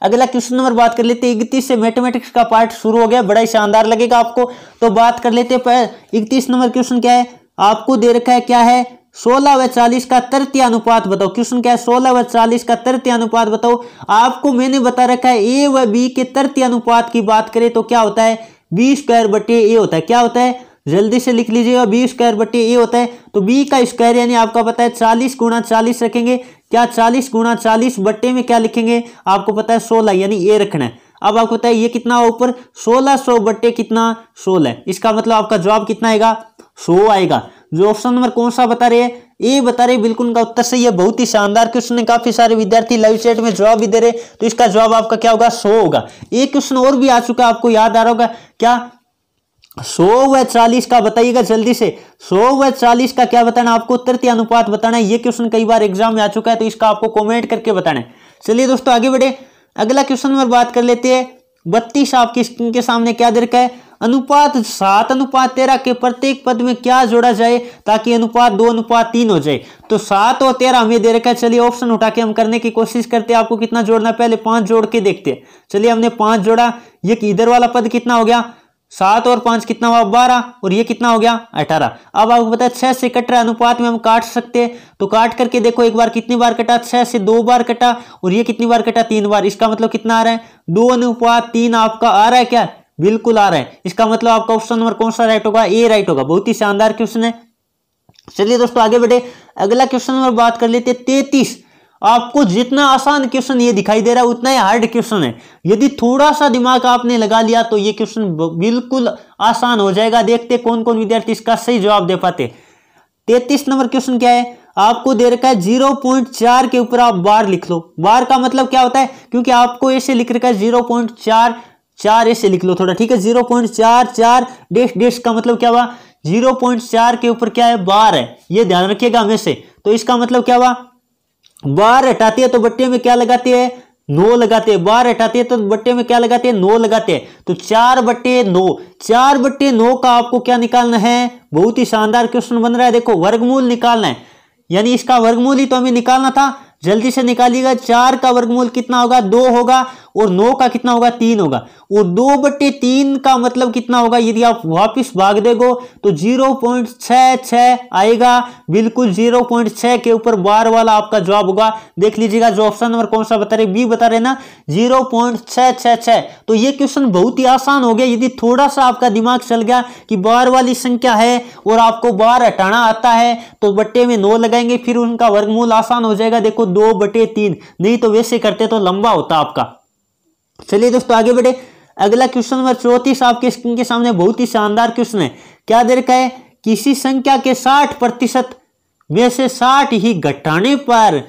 अगला क्वेश्चन नंबर बात कर लेते हैं इकतीस से मैथमेटिक्स का पार्ट शुरू हो गया बड़ा ही शानदार लगेगा आपको तो बात कर लेते हैं इकतीस नंबर क्वेश्चन क्या है आपको दे रखा है क्या है सोलह व चालीस का तृतीय अनुपात बताओ क्वेश्चन क्या है सोलह व चालीस का तृतीय अनुपात बताओ आपको मैंने बता रखा है ए व बी के तृतीय अनुपात की बात करें तो क्या होता है बी स्क्वायर बटे ए होता है क्या होता है जल्दी से लिख लीजिएगा बी स्क्वायर बट्टे ए होता है तो बी का स्क्वायर यानी आपका पता है चालीस गुणा चालीस रखेंगे क्या चालीस गुणा चालीस बट्टे में क्या लिखेंगे आपको पता है सोलह यानी ए रखना है अब आपको पता है ये कितना ऊपर सोलह सौ बट्टे कितना सोलह इसका मतलब आपका जवाब कितना आएगा सो आएगा जो ऑप्शन नंबर कौन सा बता रहे हैं ये बता रहे बिल्कुल उनका उत्तर सही है बहुत ही शानदार क्वेश्चन है काफी सारे विद्यार्थी लाइव चैट में जवाब भी दे रहे तो इसका जवाब आपका क्या होगा सो होगा एक क्वेश्चन और भी आ चुका आपको याद आ रहा होगा क्या सौ व चालीस का बताइएगा जल्दी से सौ व चालीस का क्या बताना आपको तृतीय अनुपात बताना है ये क्वेश्चन कई बार एग्जाम में आ चुका है तो इसका आपको कमेंट करके बताना है चलिए दोस्तों आगे बढ़े अगला क्वेश्चन नंबर बात कर लेते हैं बत्तीस आपकी स्क्रीन के सामने क्या दे रखा है अनुपात सात अनुपात तेरह के प्रत्येक पद में क्या जोड़ा जाए ताकि अनुपात दो अनुपात तीन हो जाए तो सात और तेरह हमें दे रखा है चलिए ऑप्शन उठा के हम करने की कोशिश करते हैं आपको कितना जोड़ना पहले पांच जोड़ के देखते हैं चलिए हमने पांच जोड़ा ये इधर वाला पद कितना हो गया सात और पांच कितना हुआ बारह और ये कितना हो गया अठारह अब आपको पता है छह से कट रहा अनुपात में हम काट सकते हैं तो काट करके देखो एक बार कितनी बार कटा छह से दो बार कटा और ये कितनी बार कटा तीन बार इसका मतलब कितना आ रहा है दो अनुपात तीन आपका आ रहा है क्या बिल्कुल आ रहा है इसका मतलब आपका ऑप्शन नंबर कौन सा राइट होगा ए राइट होगा बहुत ही शानदार क्वेश्चन है चलिए दोस्तों आगे बढ़े अगला क्वेश्चन नंबर बात कर लेते हैं तैतीस आपको जितना आसान क्वेश्चन ये दिखाई दे रहा है उतना ही हार्ड क्वेश्चन है यदि थोड़ा सा दिमाग आपने लगा लिया तो ये क्वेश्चन बिल्कुल आसान हो जाएगा देखते कौन कौन विद्यार्थी इसका सही जवाब दे पाते तैतीस नंबर क्वेश्चन क्या है आपको दे रखा है जीरो पॉइंट चार के ऊपर आप बार लिख लो बार का मतलब क्या होता है क्योंकि आपको ऐसे लिख रखा है जीरो पॉइंट चार चार ऐसे लिख लो थोड़ा ठीक है जीरो पॉइंट चार चार डेस डेस का मतलब क्या हुआ जीरो पॉइंट चार के ऊपर क्या है बार है ये ध्यान रखिएगा हमें से तो इसका मतलब क्या हुआ बार हटाती है तो बट्टे में क्या लगाती है नो लगाते हैं बार हटाते हैं तो बट्टे में क्या लगाते हैं नो लगाते हैं तो चार बट्टे नो चार बट्टे नो का आपको क्या निकालना है बहुत ही शानदार क्वेश्चन बन रहा है देखो वर्गमूल निकालना है यानी इसका वर्गमूल ही तो हमें निकालना था जल्दी से निकालिएगा चार का वर्गमूल कितना होगा दो होगा और नौ का कितना होगा तीन होगा और दो बट्टे तीन का मतलब कितना होगा यदि आप वापस भाग देगो तो जीरो पॉइंट छह छह आएगा बिल्कुल जीरो पॉइंट छह के ऊपर बार वाला आपका जवाब होगा देख लीजिएगा जो ऑप्शन नंबर कौन सा बता रहे बी बता रहे ना जीरो पॉइंट छह छह छह तो ये क्वेश्चन बहुत ही आसान हो गया यदि थोड़ा सा आपका दिमाग चल गया कि बार वाली संख्या है और आपको बार हटाना आता है तो बट्टे में नौ लगाएंगे फिर उनका वर्गमूल आसान हो जाएगा देखो दो बटे तीन नहीं तो वैसे करते तो लंबा होता आपका चलिए दोस्तों आगे बढ़े अगला क्वेश्चन नंबर चौतीस आपके स्क्रीन के सामने बहुत ही शानदार क्वेश्चन है क्या दे रखा है किसी संख्या के साठ प्रतिशत में से साठ ही घटाने पर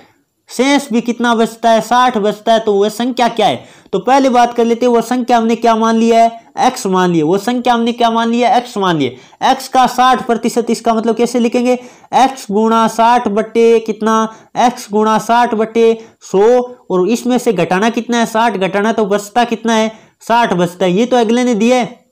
शेष भी कितना बचता है साठ बचता है तो वह संख्या क्या है तो पहले बात कर लेते हैं वह संख्या हमने क्या मान लिया है एक्स मान लिया वह संख्या हमने क्या मान लिया एक्स मान लिया एक्स का साठ प्रतिशत इसका मतलब कैसे लिखेंगे एक्स गुणा साठ बटे कितना एक्स गुणा साठ बटे सो और इसमें से घटाना कितना है साठ घटाना तो बचता कितना है साठ बचता है ये तो अगले ने दिया है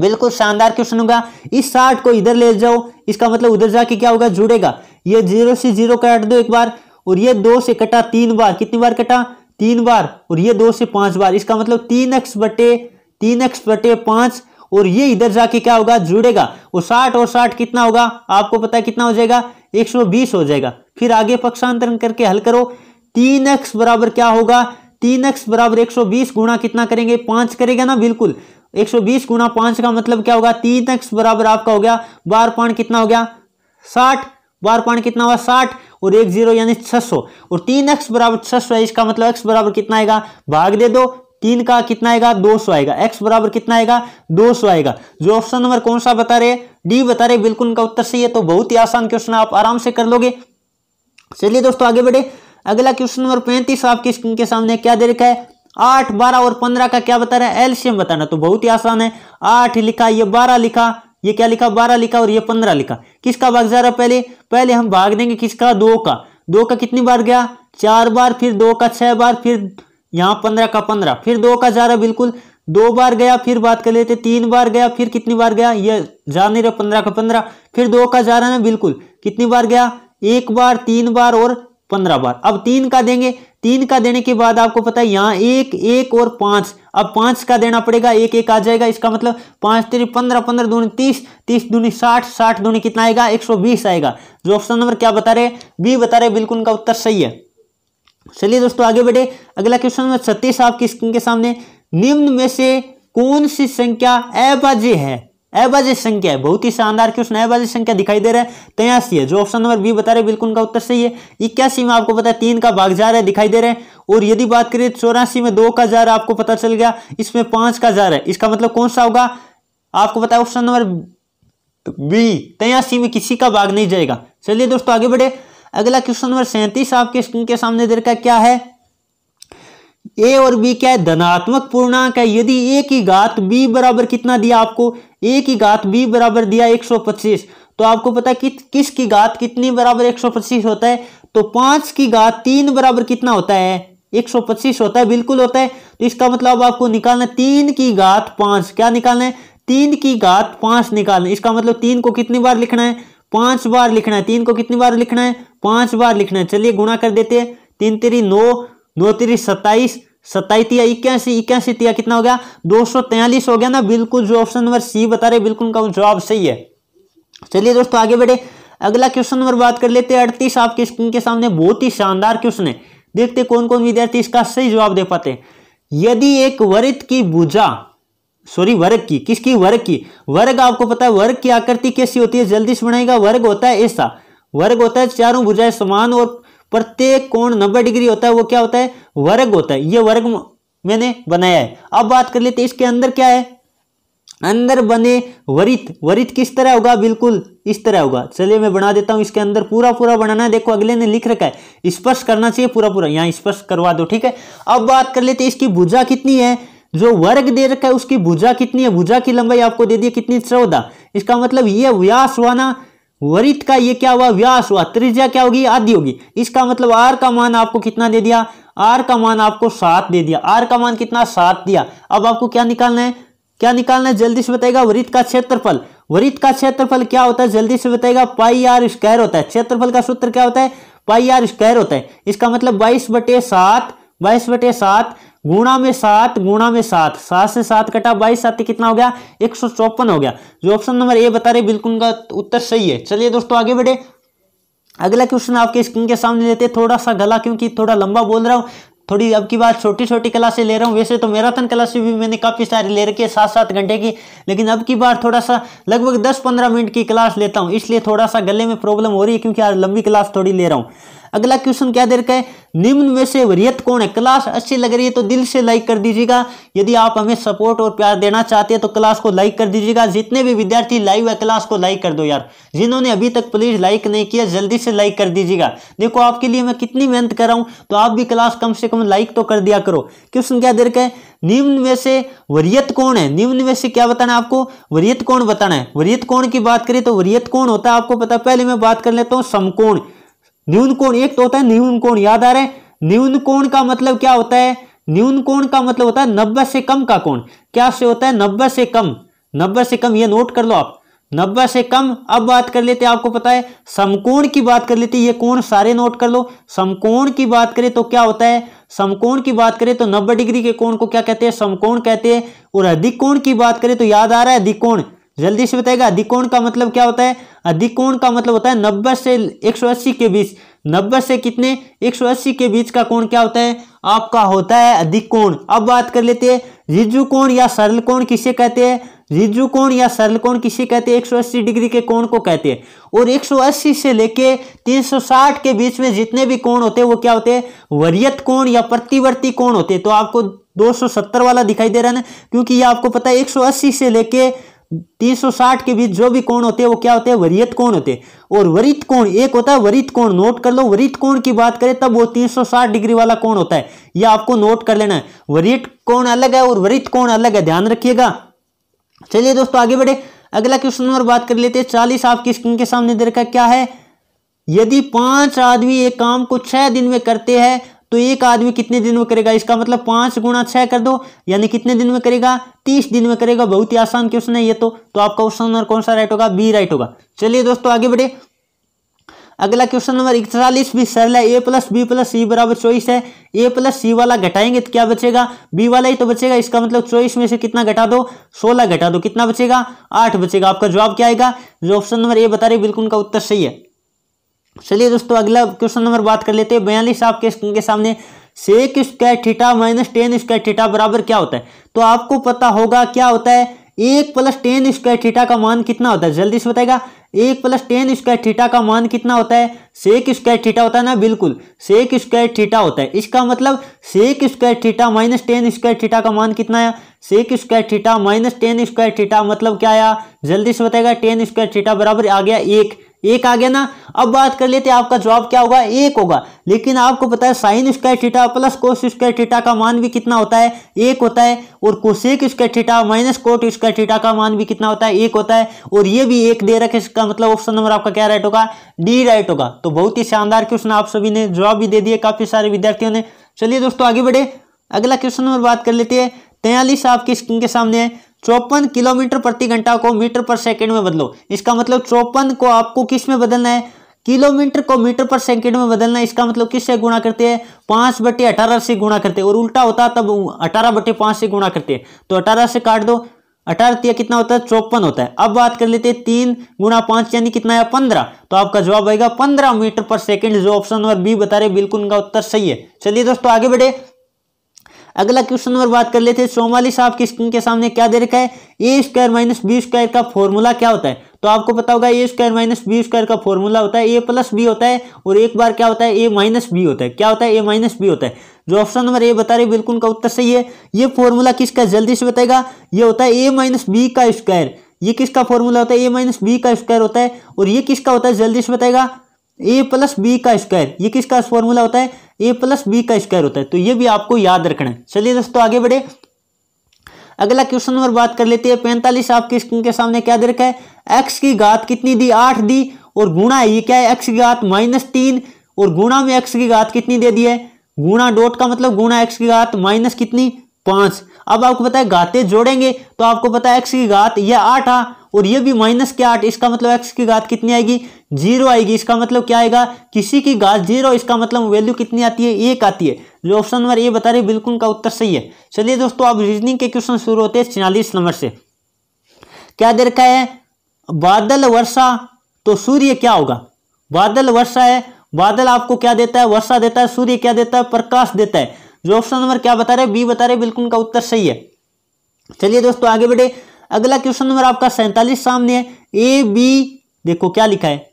बिल्कुल शानदार क्वेश्चन होगा इस साठ को इधर ले जाओ इसका मतलब उधर जाके क्या होगा जुड़ेगा ये जीरो से जीरो काट दो एक बार और ये दो से कटा तीन बार कितनी बार कटा तीन बार और ये दो से पांच बार इसका मतलब तीन एक्स बटे तीन एक्स बटे पांच और ये इधर जाके क्या होगा जुड़ेगा और साठ और साठ कितना होगा आपको पता है कितना हो जाएगा एक सौ बीस हो जाएगा फिर आगे पक्षांतरण करके हल करो तीन एक्स बराबर क्या होगा तीन एक्स बराबर एक सौ बीस गुणा कितना करेंगे पांच करेगा ना बिल्कुल एक सौ बीस गुणा पांच का मतलब क्या होगा तीन एक्स बराबर आपका हो गया बार पॉइंट कितना हो गया साठ बार पॉइंट कितना हुआ साठ और एक जीरो यानी छह सौ और तीन एक्स बराबर छह सौ इसका मतलब एक्स बराबर कितना आएगा भाग दे दो तीन का कितना आएगा दो सौ आएगा एक्स बराबर कितना आएगा दो सौ आएगा जो ऑप्शन नंबर कौन सा बता रहे डी बता रहे बिल्कुल उनका उत्तर सही है तो बहुत ही आसान क्वेश्चन आप आराम से कर लोगे चलिए दोस्तों आगे बढ़े अगला क्वेश्चन नंबर पैंतीस आपकी स्क्रीन के सामने क्या दे रखा है आठ बारह और पंद्रह का क्या बता रहा है एलसीएम बताना तो बहुत ही आसान है आठ लिखा ये बारह लिखा ये क्या लिखा बारह लिखा और ये पंद्रह लिखा किसका भाग जा रहा पहले पहले हम भाग देंगे किसका दो का दो का कितनी बार गया चार बार फिर दो का छह बार फिर यहाँ पंद्रह का पंद्रह फिर दो का जा रहा बिल्कुल दो बार गया फिर बात कर लेते तीन बार गया फिर कितनी बार गया ये जा नहीं रहा पंद्रह का पंद्रह फिर दो का जा रहा ना बिल्कुल कितनी बार गया एक बार तीन बार और पंद्रह बार अब तीन का देंगे तीन का देने के बाद आपको पता है यहाँ एक एक और पांच अब पांच का देना पड़ेगा एक एक आ जाएगा इसका मतलब पांच तेरी पंद्रह पंद्रह दूनी तीस तीस दूनी साठ साठ दूनी कितना आएगा एक सौ बीस आएगा जो ऑप्शन नंबर क्या बता रहे बी बता रहे बिल्कुल उनका उत्तर सही है चलिए दोस्तों आगे बढ़े अगला क्वेश्चन नंबर छत्तीस आपकी स्क्रीन के सामने निम्न में से कौन सी संख्या अभाज्य है एवरेज संख्या है बहुत ही शानदार क्वेश्चन एवरेज संख्या दिखाई दे रहा है तेयासी है जो ऑप्शन नंबर बी बता रहे बिल्कुल उनका उत्तर सही है इक्यासी में आपको पता है तीन का भाग जा रहा है दिखाई दे रहे हैं और यदि बात करें चौरासी में दो का जा रहा है आपको पता चल गया इसमें पांच का जा रहा है इसका मतलब कौन सा होगा आपको पता है ऑप्शन नंबर बी तेयासी में किसी का भाग नहीं जाएगा चलिए दोस्तों आगे बढ़े अगला क्वेश्चन नंबर सैंतीस आपके स्क्रीन के सामने दे रखा क्या है ए और बी क्या है धनात्मक पूर्णांक है यदि ए की घात बी बराबर कितना दिया आपको ए की घात बी बराबर दिया एक सौ पच्चीस तो आपको पता है कि किस की घात कितनी बराबर एक सौ पच्चीस होता है तो पांच की घात तीन बराबर कितना होता है एक सौ पच्चीस होता है बिल्कुल होता है तो इसका मतलब आपको निकालना है तीन की घात पांच क्या निकालना है तीन की घात पांच निकालना है इसका मतलब तीन को कितनी बार लिखना है पांच बार लिखना है तीन को कितनी बार लिखना है पांच बार लिखना है चलिए गुणा कर देते हैं तीन तेरी नौ नौ तेरी सत्ताईस सत्ताईतिया इक्यासी इक्यासी तिया कितना हो गया दो सौ तैयलीस हो गया ना बिल्कुल जो ऑप्शन नंबर सी बता रहे बिल्कुल उनका जवाब सही है चलिए दोस्तों आगे बढ़े अगला क्वेश्चन नंबर बात कर लेते हैं अड़तीस आपकी स्क्रीन के सामने बहुत ही शानदार क्वेश्चन है देखते कौन कौन विद्यार्थी इसका सही जवाब दे पाते हैं यदि एक वरित की भुजा सॉरी वर्ग की किसकी वर्ग की वर्ग आपको पता है वर्ग की आकृति कैसी होती है जल्दी से बनाएगा वर्ग होता है ऐसा वर्ग होता है चारों भुजाएं समान और प्रत्येक कोण नब्बे डिग्री होता है वो क्या होता है वर्ग होता है ये वर्ग मैंने बनाया है अब बात कर लेते इसके अंदर क्या है अंदर बने वरित वरित किस तरह होगा बिल्कुल इस तरह होगा चलिए मैं बना देता हूं इसके अंदर पूरा पूरा बनाना है देखो अगले ने लिख रखा है स्पर्श करना चाहिए पूरा पूरा यहाँ स्पर्श करवा दो ठीक है अब बात कर लेते इसकी भुजा कितनी है जो वर्ग दे रखा है उसकी भुजा कितनी है भुजा की लंबाई आपको दे दी कितनी चौदह इसका मतलब ये व्यास वाना वरित का ये क्या हुआ व्यास हुआ त्रिज्या क्या होगी आदि होगी इसका मतलब आर का मान आपको कितना दे दिया आर का मान आपको सात दे दिया आर का मान कितना सात दिया अब आपको क्या निकालना है क्या निकालना है जल्दी से बताएगा वरित का क्षेत्रफल वरित का क्षेत्रफल क्या होता है जल्दी से बताएगा पाई आर स्क्वायर होता है क्षेत्रफल का सूत्र क्या होता है पाई आर स्क्वायर होता है इसका मतलब बाईस बटे सात बाईस बटे सात गुणा में सात गुणा में सात सात से सात कटा बाईस सात कितना हो गया एक सौ चौपन हो गया जो ऑप्शन नंबर ए बता रहे बिल्कुल उनका उत्तर सही है चलिए दोस्तों आगे बढ़े अगला क्वेश्चन आपके स्क्रीन के सामने लेते थोड़ा सा गला क्योंकि थोड़ा लंबा बोल रहा हूँ थोड़ी अब की बात छोटी छोटी क्लासे ले रहा हूँ वैसे तो मैराथन क्लासे भी मैंने काफ़ी सारी ले रखी है सात सात घंटे की लेकिन अब की बार थोड़ा सा लगभग दस पंद्रह मिनट की क्लास लेता हूँ इसलिए थोड़ा सा गले में प्रॉब्लम हो रही है क्योंकि आज लंबी क्लास थोड़ी ले रहा हूँ अगला क्वेश्चन क्या दे रखा है निम्न में से वरियत कौन है क्लास अच्छी लग रही है तो दिल से लाइक कर दीजिएगा यदि आप हमें सपोर्ट और प्यार देना चाहते हैं तो क्लास को लाइक कर दीजिएगा जितने भी विद्यार्थी लाइव है क्लास को लाइक कर दो यार जिन्होंने अभी तक प्लीज लाइक नहीं किया जल्दी से लाइक कर दीजिएगा देखो आपके लिए मैं कितनी मेहनत कर रहा हूँ तो आप भी क्लास कम से कम लाइक तो कर दिया करो क्वेश्चन क्या दे रखा है निम्न में से वरियत कौन है निम्न में से क्या बताना है आपको वरियत कौन बताना है वरियत कौन की बात करें तो वरियत कौन होता है आपको पता पहले मैं बात कर लेता हूँ समकोण न्यून कोण एक तो होता है न्यून कोण याद आ रहा है न्यून कोण का मतलब क्या होता है न्यून कोण का मतलब होता है नब्बे से कम का कोण क्या से होता है नब्बे से कम नब्बे से कम ये नोट कर लो आप नब्बे से कम अब बात कर लेते हैं आपको पता है समकोण की बात कर लेते ये कोण सारे नोट कर लो समकोण की बात करें तो क्या होता है समकोण की बात करें तो नब्बे डिग्री के कोण को क्या कहते हैं समकोण कहते हैं और अधिक कोण की बात करें तो याद आ रहा है अधिक कोण जल्दी से बताएगा अधिकोण का मतलब क्या होता है अधिकोण का मतलब होता है नब्बे से 180 के बीच नब्बे से कितने 180 के बीच का कोण क्या होता है आपका होता है अधिकोण अब बात कर लेते हैं रिजु कोण या सरल कोण किसे कहते हैं रिजु कोण या सरल कोण किसे कहते हैं 180 डिग्री के कोण को कहते हैं और 180 से लेके 360 के बीच में जितने भी कोण होते हैं वो क्या होते हैं वरियत कोण या प्रतिवर्ती कोण होते हैं तो आपको 270 वाला दिखाई दे रहा है ना क्योंकि ये आपको पता है 180 से लेके तीस और साठ के बीच जो भी कोण होते हैं वो क्या होते हैं वरियत कोण होते हैं और वरित कोण एक होता है वरित कोण नोट कर लो वरित कोण की बात करें तब वो 360 डिग्री वाला कोण होता है ये आपको नोट कर लेना है वरित कोण अलग है और वरित कोण अलग है ध्यान रखिएगा चलिए दोस्तों आगे बढ़े अगला क्वेश्चन नंबर बात कर लेते हैं चालीस आपकी स्क्रीन के सामने दे रखा क्या है यदि पांच आदमी एक काम को छह दिन में करते हैं तो एक आदमी कितने दिन में करेगा इसका मतलब पांच गुणा छह कर दो यानी कितने दिन में करेगा तीस दिन में करेगा बहुत ही आसान क्वेश्चन है ये तो, तो आपका ऑप्शन नंबर कौन सा राइट होगा बी राइट होगा चलिए दोस्तों आगे बढ़े अगला क्वेश्चन नंबर इकतालीस भी सरल है A plus B plus C बराबर चौबीस है ए प्लस सी वाला घटाएंगे तो क्या बचेगा बी वाला ही तो बचेगा इसका मतलब चौबीस में से कितना घटा दो सोलह घटा दो कितना बचेगा आठ बचेगा आपका जवाब क्या आएगा जो ऑप्शन नंबर ए बता रहे बिल्कुल उनका उत्तर सही है चलिए दोस्तों अगला क्वेश्चन नंबर बात कर लेते हैं बयालीस आपके के सामने sec square theta minus tan square theta बराबर क्या होता है तो आपको पता होगा क्या होता है एक प्लस टेन स्क्वायर थीटा का मान कितना होता है जल्दी से बताएगा एक प्लस टेन स्क्वायर थीटा का मान कितना होता है सेक स्क्वायर थीटा होता है ना बिल्कुल सेक स्क्वायर थीटा होता है इसका मतलब sec square theta minus tan square theta का मान कितना आया sec square theta minus tan square theta मतलब क्या आया जल्दी से बताएगा टेन स्क्वायर थीटा बराबर आ गया एक एक आ गया ना अब बात कर लेते आपका जवाब क्या होगा एक होगा लेकिन आपको पता है sine square theta plus cos square theta का मान भी कितना होता है एक होता है और cosec square theta minus cot square theta का मान भी कितना होता है एक होता है और ये भी एक दे रखे इसका मतलब ऑप्शन नंबर आपका क्या राइट होगा डी राइट होगा तो बहुत ही शानदार क्वेश्चन आप सभी ने जवाब भी दे दिए काफी सारे विद्यार्थियों ने चलिए दोस्तों आगे बढ़े अगला क्वेश्चन नंबर बात कर लेते हैं तैयलीस आपकी स्क्रीन के सामने है चौपन किलोमीटर प्रति घंटा को मीटर पर सेकेंड में बदलो इसका मतलब चौपन को आपको किस में बदलना है किलोमीटर को मीटर पर सेकंड में बदलना इसका मतलब किससे गुणा करते हैं पांच बटे अठारह से गुणा करते हैं और उल्टा होता तब अठारह बटे पांच से गुणा करते हैं तो अठारह से काट दो अठारह कितना होता है चौपन होता है अब बात कर लेते हैं तीन गुणा पांच यानी कितना है पंद्रह तो आपका जवाब आएगा पंद्रह मीटर पर सेकेंड जो ऑप्शन नंबर बी बता रहे बिल्कुल उनका उत्तर सही है चलिए दोस्तों आगे बढ़े अगला क्वेश्चन नंबर बात कर लेते हैं सोमाली साहब की स्क्रीन के सामने क्या दे रखा है A square minus B square का फॉर्मूला क्या होता है तो आपको पता होगा A square minus B square का फॉर्मूला होता है ए प्लस बी होता है और एक बार क्या होता है ए माइनस बी होता है क्या होता है ए माइनस बी होता है जो ऑप्शन नंबर ए बता रहे बिल्कुल उनका उत्तर सही है ये फॉर्मूला किसका जल्दी से बताएगा ये होता है ए माइनस बी का स्क्वायर ये किसका फॉर्मूला होता है ए माइनस बी का स्क्वायर होता है और ये किसका होता है जल्दी से बताएगा ए प्लस बी का स्क्वायर ये किसका फॉर्मूला होता है ए प्लस बी का स्क्वायर होता है तो ये भी आपको याद रखना है चलिए दोस्तों आगे बढ़े अगला क्वेश्चन नंबर बात कर लेते हैं पैंतालीस आपके स्क्रीन के सामने क्या दे रखा है एक्स की घात कितनी दी आठ दी और गुणा है ये क्या है एक्स की घात माइनस तीन और गुणा में एक्स की घात कितनी दे दी है गुणा डॉट का मतलब गुणा एक्स की घात माइनस कितनी पांच अब आपको पता है घाते जोड़ेंगे तो आपको पता है एक्स की घात यह आठ आ और ये भी माइनस के आठ इसका मतलब एक्स की घात कितनी आएगी जीरो आएगी इसका मतलब क्या आएगा किसी की घात जीरो इसका मतलब वैल्यू कितनी आती है एक आती है जो ऑप्शन नंबर ए बता रही बिल्कुल का उत्तर सही है चलिए दोस्तों अब रीजनिंग के क्वेश्चन शुरू होते हैं छियालीस नंबर से क्या दे रखा है बादल वर्षा तो सूर्य क्या होगा बादल वर्षा है बादल आपको क्या देता है वर्षा देता है सूर्य क्या देता है प्रकाश देता है जो ऑप्शन नंबर क्या बता रहे बी बता रहे बिल्कुल उनका उत्तर सही है चलिए दोस्तों आगे बढ़े अगला क्वेश्चन नंबर आपका सैंतालीस सामने है ए बी देखो क्या लिखा है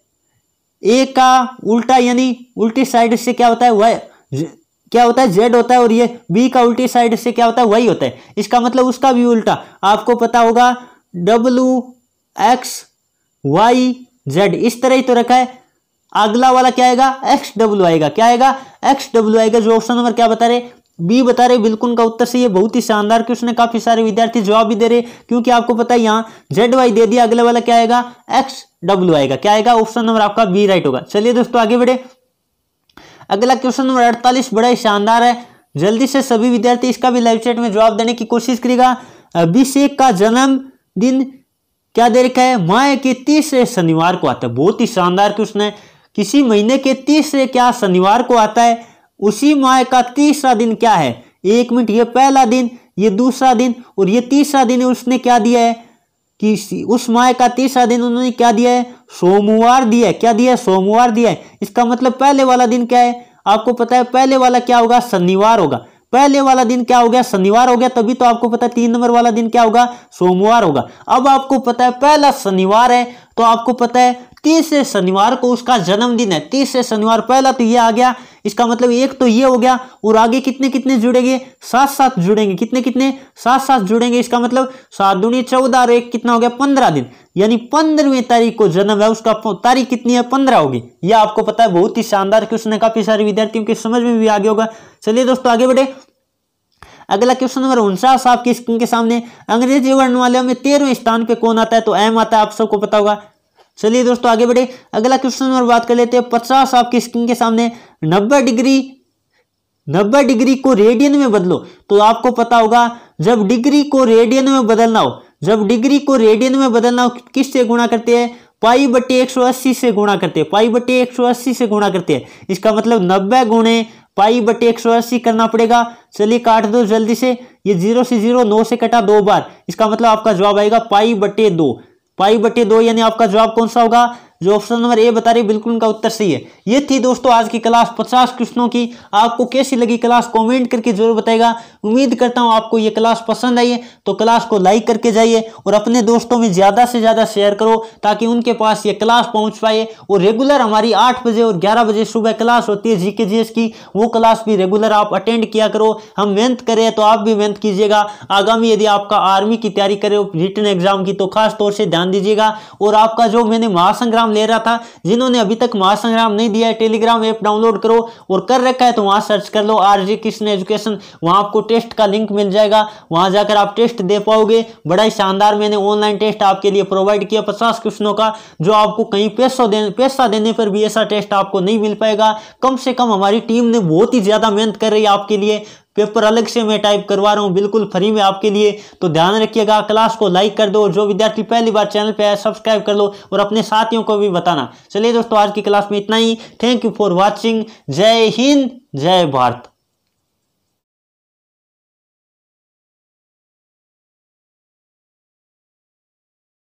ए का उल्टा यानी उल्टी साइड से क्या होता है वह क्या होता है जेड होता है और ये बी का उल्टी साइड से क्या होता है वही होता है इसका मतलब उसका भी उल्टा आपको पता होगा डब्लू एक्स वाई जेड इस तरह ही तो रखा है अगला वाला क्या आएगा एक्स डब्ल्यू आएगा क्या आएगा एक्स डब्ल्यू आएगा जो ऑप्शन नंबर क्या बता रहे बी बता रहे बिल्कुल का उत्तर सही है बहुत ही शानदार क्वेश्चन है काफी सारे विद्यार्थी जवाब भी दे रहे क्योंकि आपको पता है यहाँ जेड वाई दे दिया अगला वाला क्या आएगा एक्स डब्ल्यू आएगा क्या आएगा ऑप्शन नंबर आपका बी राइट होगा चलिए दोस्तों आगे बढ़े अगला क्वेश्चन नंबर अड़तालीस बड़ा ही शानदार है जल्दी से सभी विद्यार्थी इसका भी लाइव चैट में जवाब देने की कोशिश करेगा अभिषेक का जन्म दिन क्या दे रखा है माए के तीसरे शनिवार को आता है बहुत ही शानदार क्वेश्चन है किसी महीने के तीसरे क्या शनिवार को आता है उसी माह का तीसरा दिन क्या है एक मिनट ये पहला दिन ये दूसरा दिन और ये तीसरा दिन उसने क्या दिया है कि उस माह का तीसरा दिन उन्होंने क्या दिया है सोमवार दिया है क्या दिया है सोमवार दिया है इसका मतलब पहले वाला दिन क्या है आपको पता है पहले वाला क्या होगा शनिवार होगा पहले वाला दिन क्या हो गया शनिवार हो गया तभी तो आपको पता है तीन नंबर वाला दिन क्या होगा सोमवार होगा अब आपको पता है पहला शनिवार है तो आपको पता है तीसरे शनिवार को उसका जन्मदिन है तीसरे शनिवार पहला तो ये आ गया इसका मतलब एक तो ये हो गया और आगे कितने कितने जुड़ेंगे सात सात जुड़ेंगे कितने कितने सात सात जुड़ेंगे इसका मतलब सात दूनी चौदह और एक कितना हो गया पंद्रह दिन यानी पंद्रहवीं तारीख को जन्म है उसका तारीख कितनी है पंद्रह होगी यह आपको पता है बहुत ही शानदार क्वेश्चन है काफी सारे विद्यार्थियों के समझ में भी आगे होगा चलिए दोस्तों आगे बढ़े अगला क्वेश्चन नंबर उनचास आपकी स्क्रीन के सामने अंग्रेजी वर्ण वाले में तेरहवें स्थान पे कौन आता है तो एम आता है आप सबको पता होगा चलिए दोस्तों आगे बढ़े अगला क्वेश्चन नंबर बात कर लेते हैं पचास आपकी स्क्रीन के सामने नब्बे डिग्री नब्बे डिग्री को रेडियन में बदलो तो आपको पता होगा जब डिग्री को रेडियन में बदलना हो जब डिग्री को रेडियन में बदलना हो किस से गुणा करते हैं पाई बटे एक सौ अस्सी से गुणा करते हैं पाई बटे एक सौ अस्सी से गुणा करते हैं इसका मतलब नब्बे गुणे पाई बटे एक सौ अस्सी करना पड़ेगा चलिए काट दो जल्दी से ये जीरो से जीरो नौ से कटा दो बार इसका मतलब आपका जवाब आएगा पाई बटे दो पाई बटे दो यानी आपका जवाब कौन सा होगा जो ऑप्शन नंबर ए बता रही है बिल्कुल उनका उत्तर सही है ये थी दोस्तों आज की क्लास पचास क्वेश्चनों की आपको कैसी लगी क्लास कमेंट करके जरूर बताएगा उम्मीद करता हूँ आपको ये क्लास पसंद आई है तो क्लास को लाइक करके जाइए और अपने दोस्तों में ज़्यादा से ज़्यादा शेयर करो ताकि उनके पास ये क्लास पहुंच पाए और रेगुलर हमारी आठ बजे और ग्यारह बजे सुबह क्लास होती है जीके जी एस की वो क्लास भी रेगुलर आप अटेंड किया करो हम मेहनत करें तो आप भी मेहनत कीजिएगा आगामी यदि आपका आर्मी की तैयारी करे रिटर्न एग्जाम की तो खास तौर से ध्यान दीजिएगा और आपका जो मैंने महासंग्राम नाम ले रहा था जिन्होंने अभी तक महासंग्राम नहीं दिया है टेलीग्राम ऐप डाउनलोड करो और कर रखा है तो वहां सर्च कर लो आर जी कृष्ण एजुकेशन वहां आपको टेस्ट का लिंक मिल जाएगा वहां जाकर आप टेस्ट दे पाओगे बड़ा ही शानदार मैंने ऑनलाइन टेस्ट आपके लिए प्रोवाइड किया पचास क्वेश्चनों का जो आपको कहीं पैसों देने पैसा देने पर भी ऐसा टेस्ट आपको नहीं मिल पाएगा कम से कम हमारी टीम ने बहुत ही ज़्यादा मेहनत कर रही है आपके लिए पेपर अलग से मैं टाइप करवा रहा हूँ बिल्कुल फ्री में आपके लिए तो ध्यान रखिएगा क्लास को लाइक कर दो और जो विद्यार्थी पहली बार चैनल पर आया सब्सक्राइब कर लो और अपने साथियों को भी बताना चलिए दोस्तों आज की क्लास में इतना ही थैंक यू फॉर वॉचिंग जय हिंद जय भारत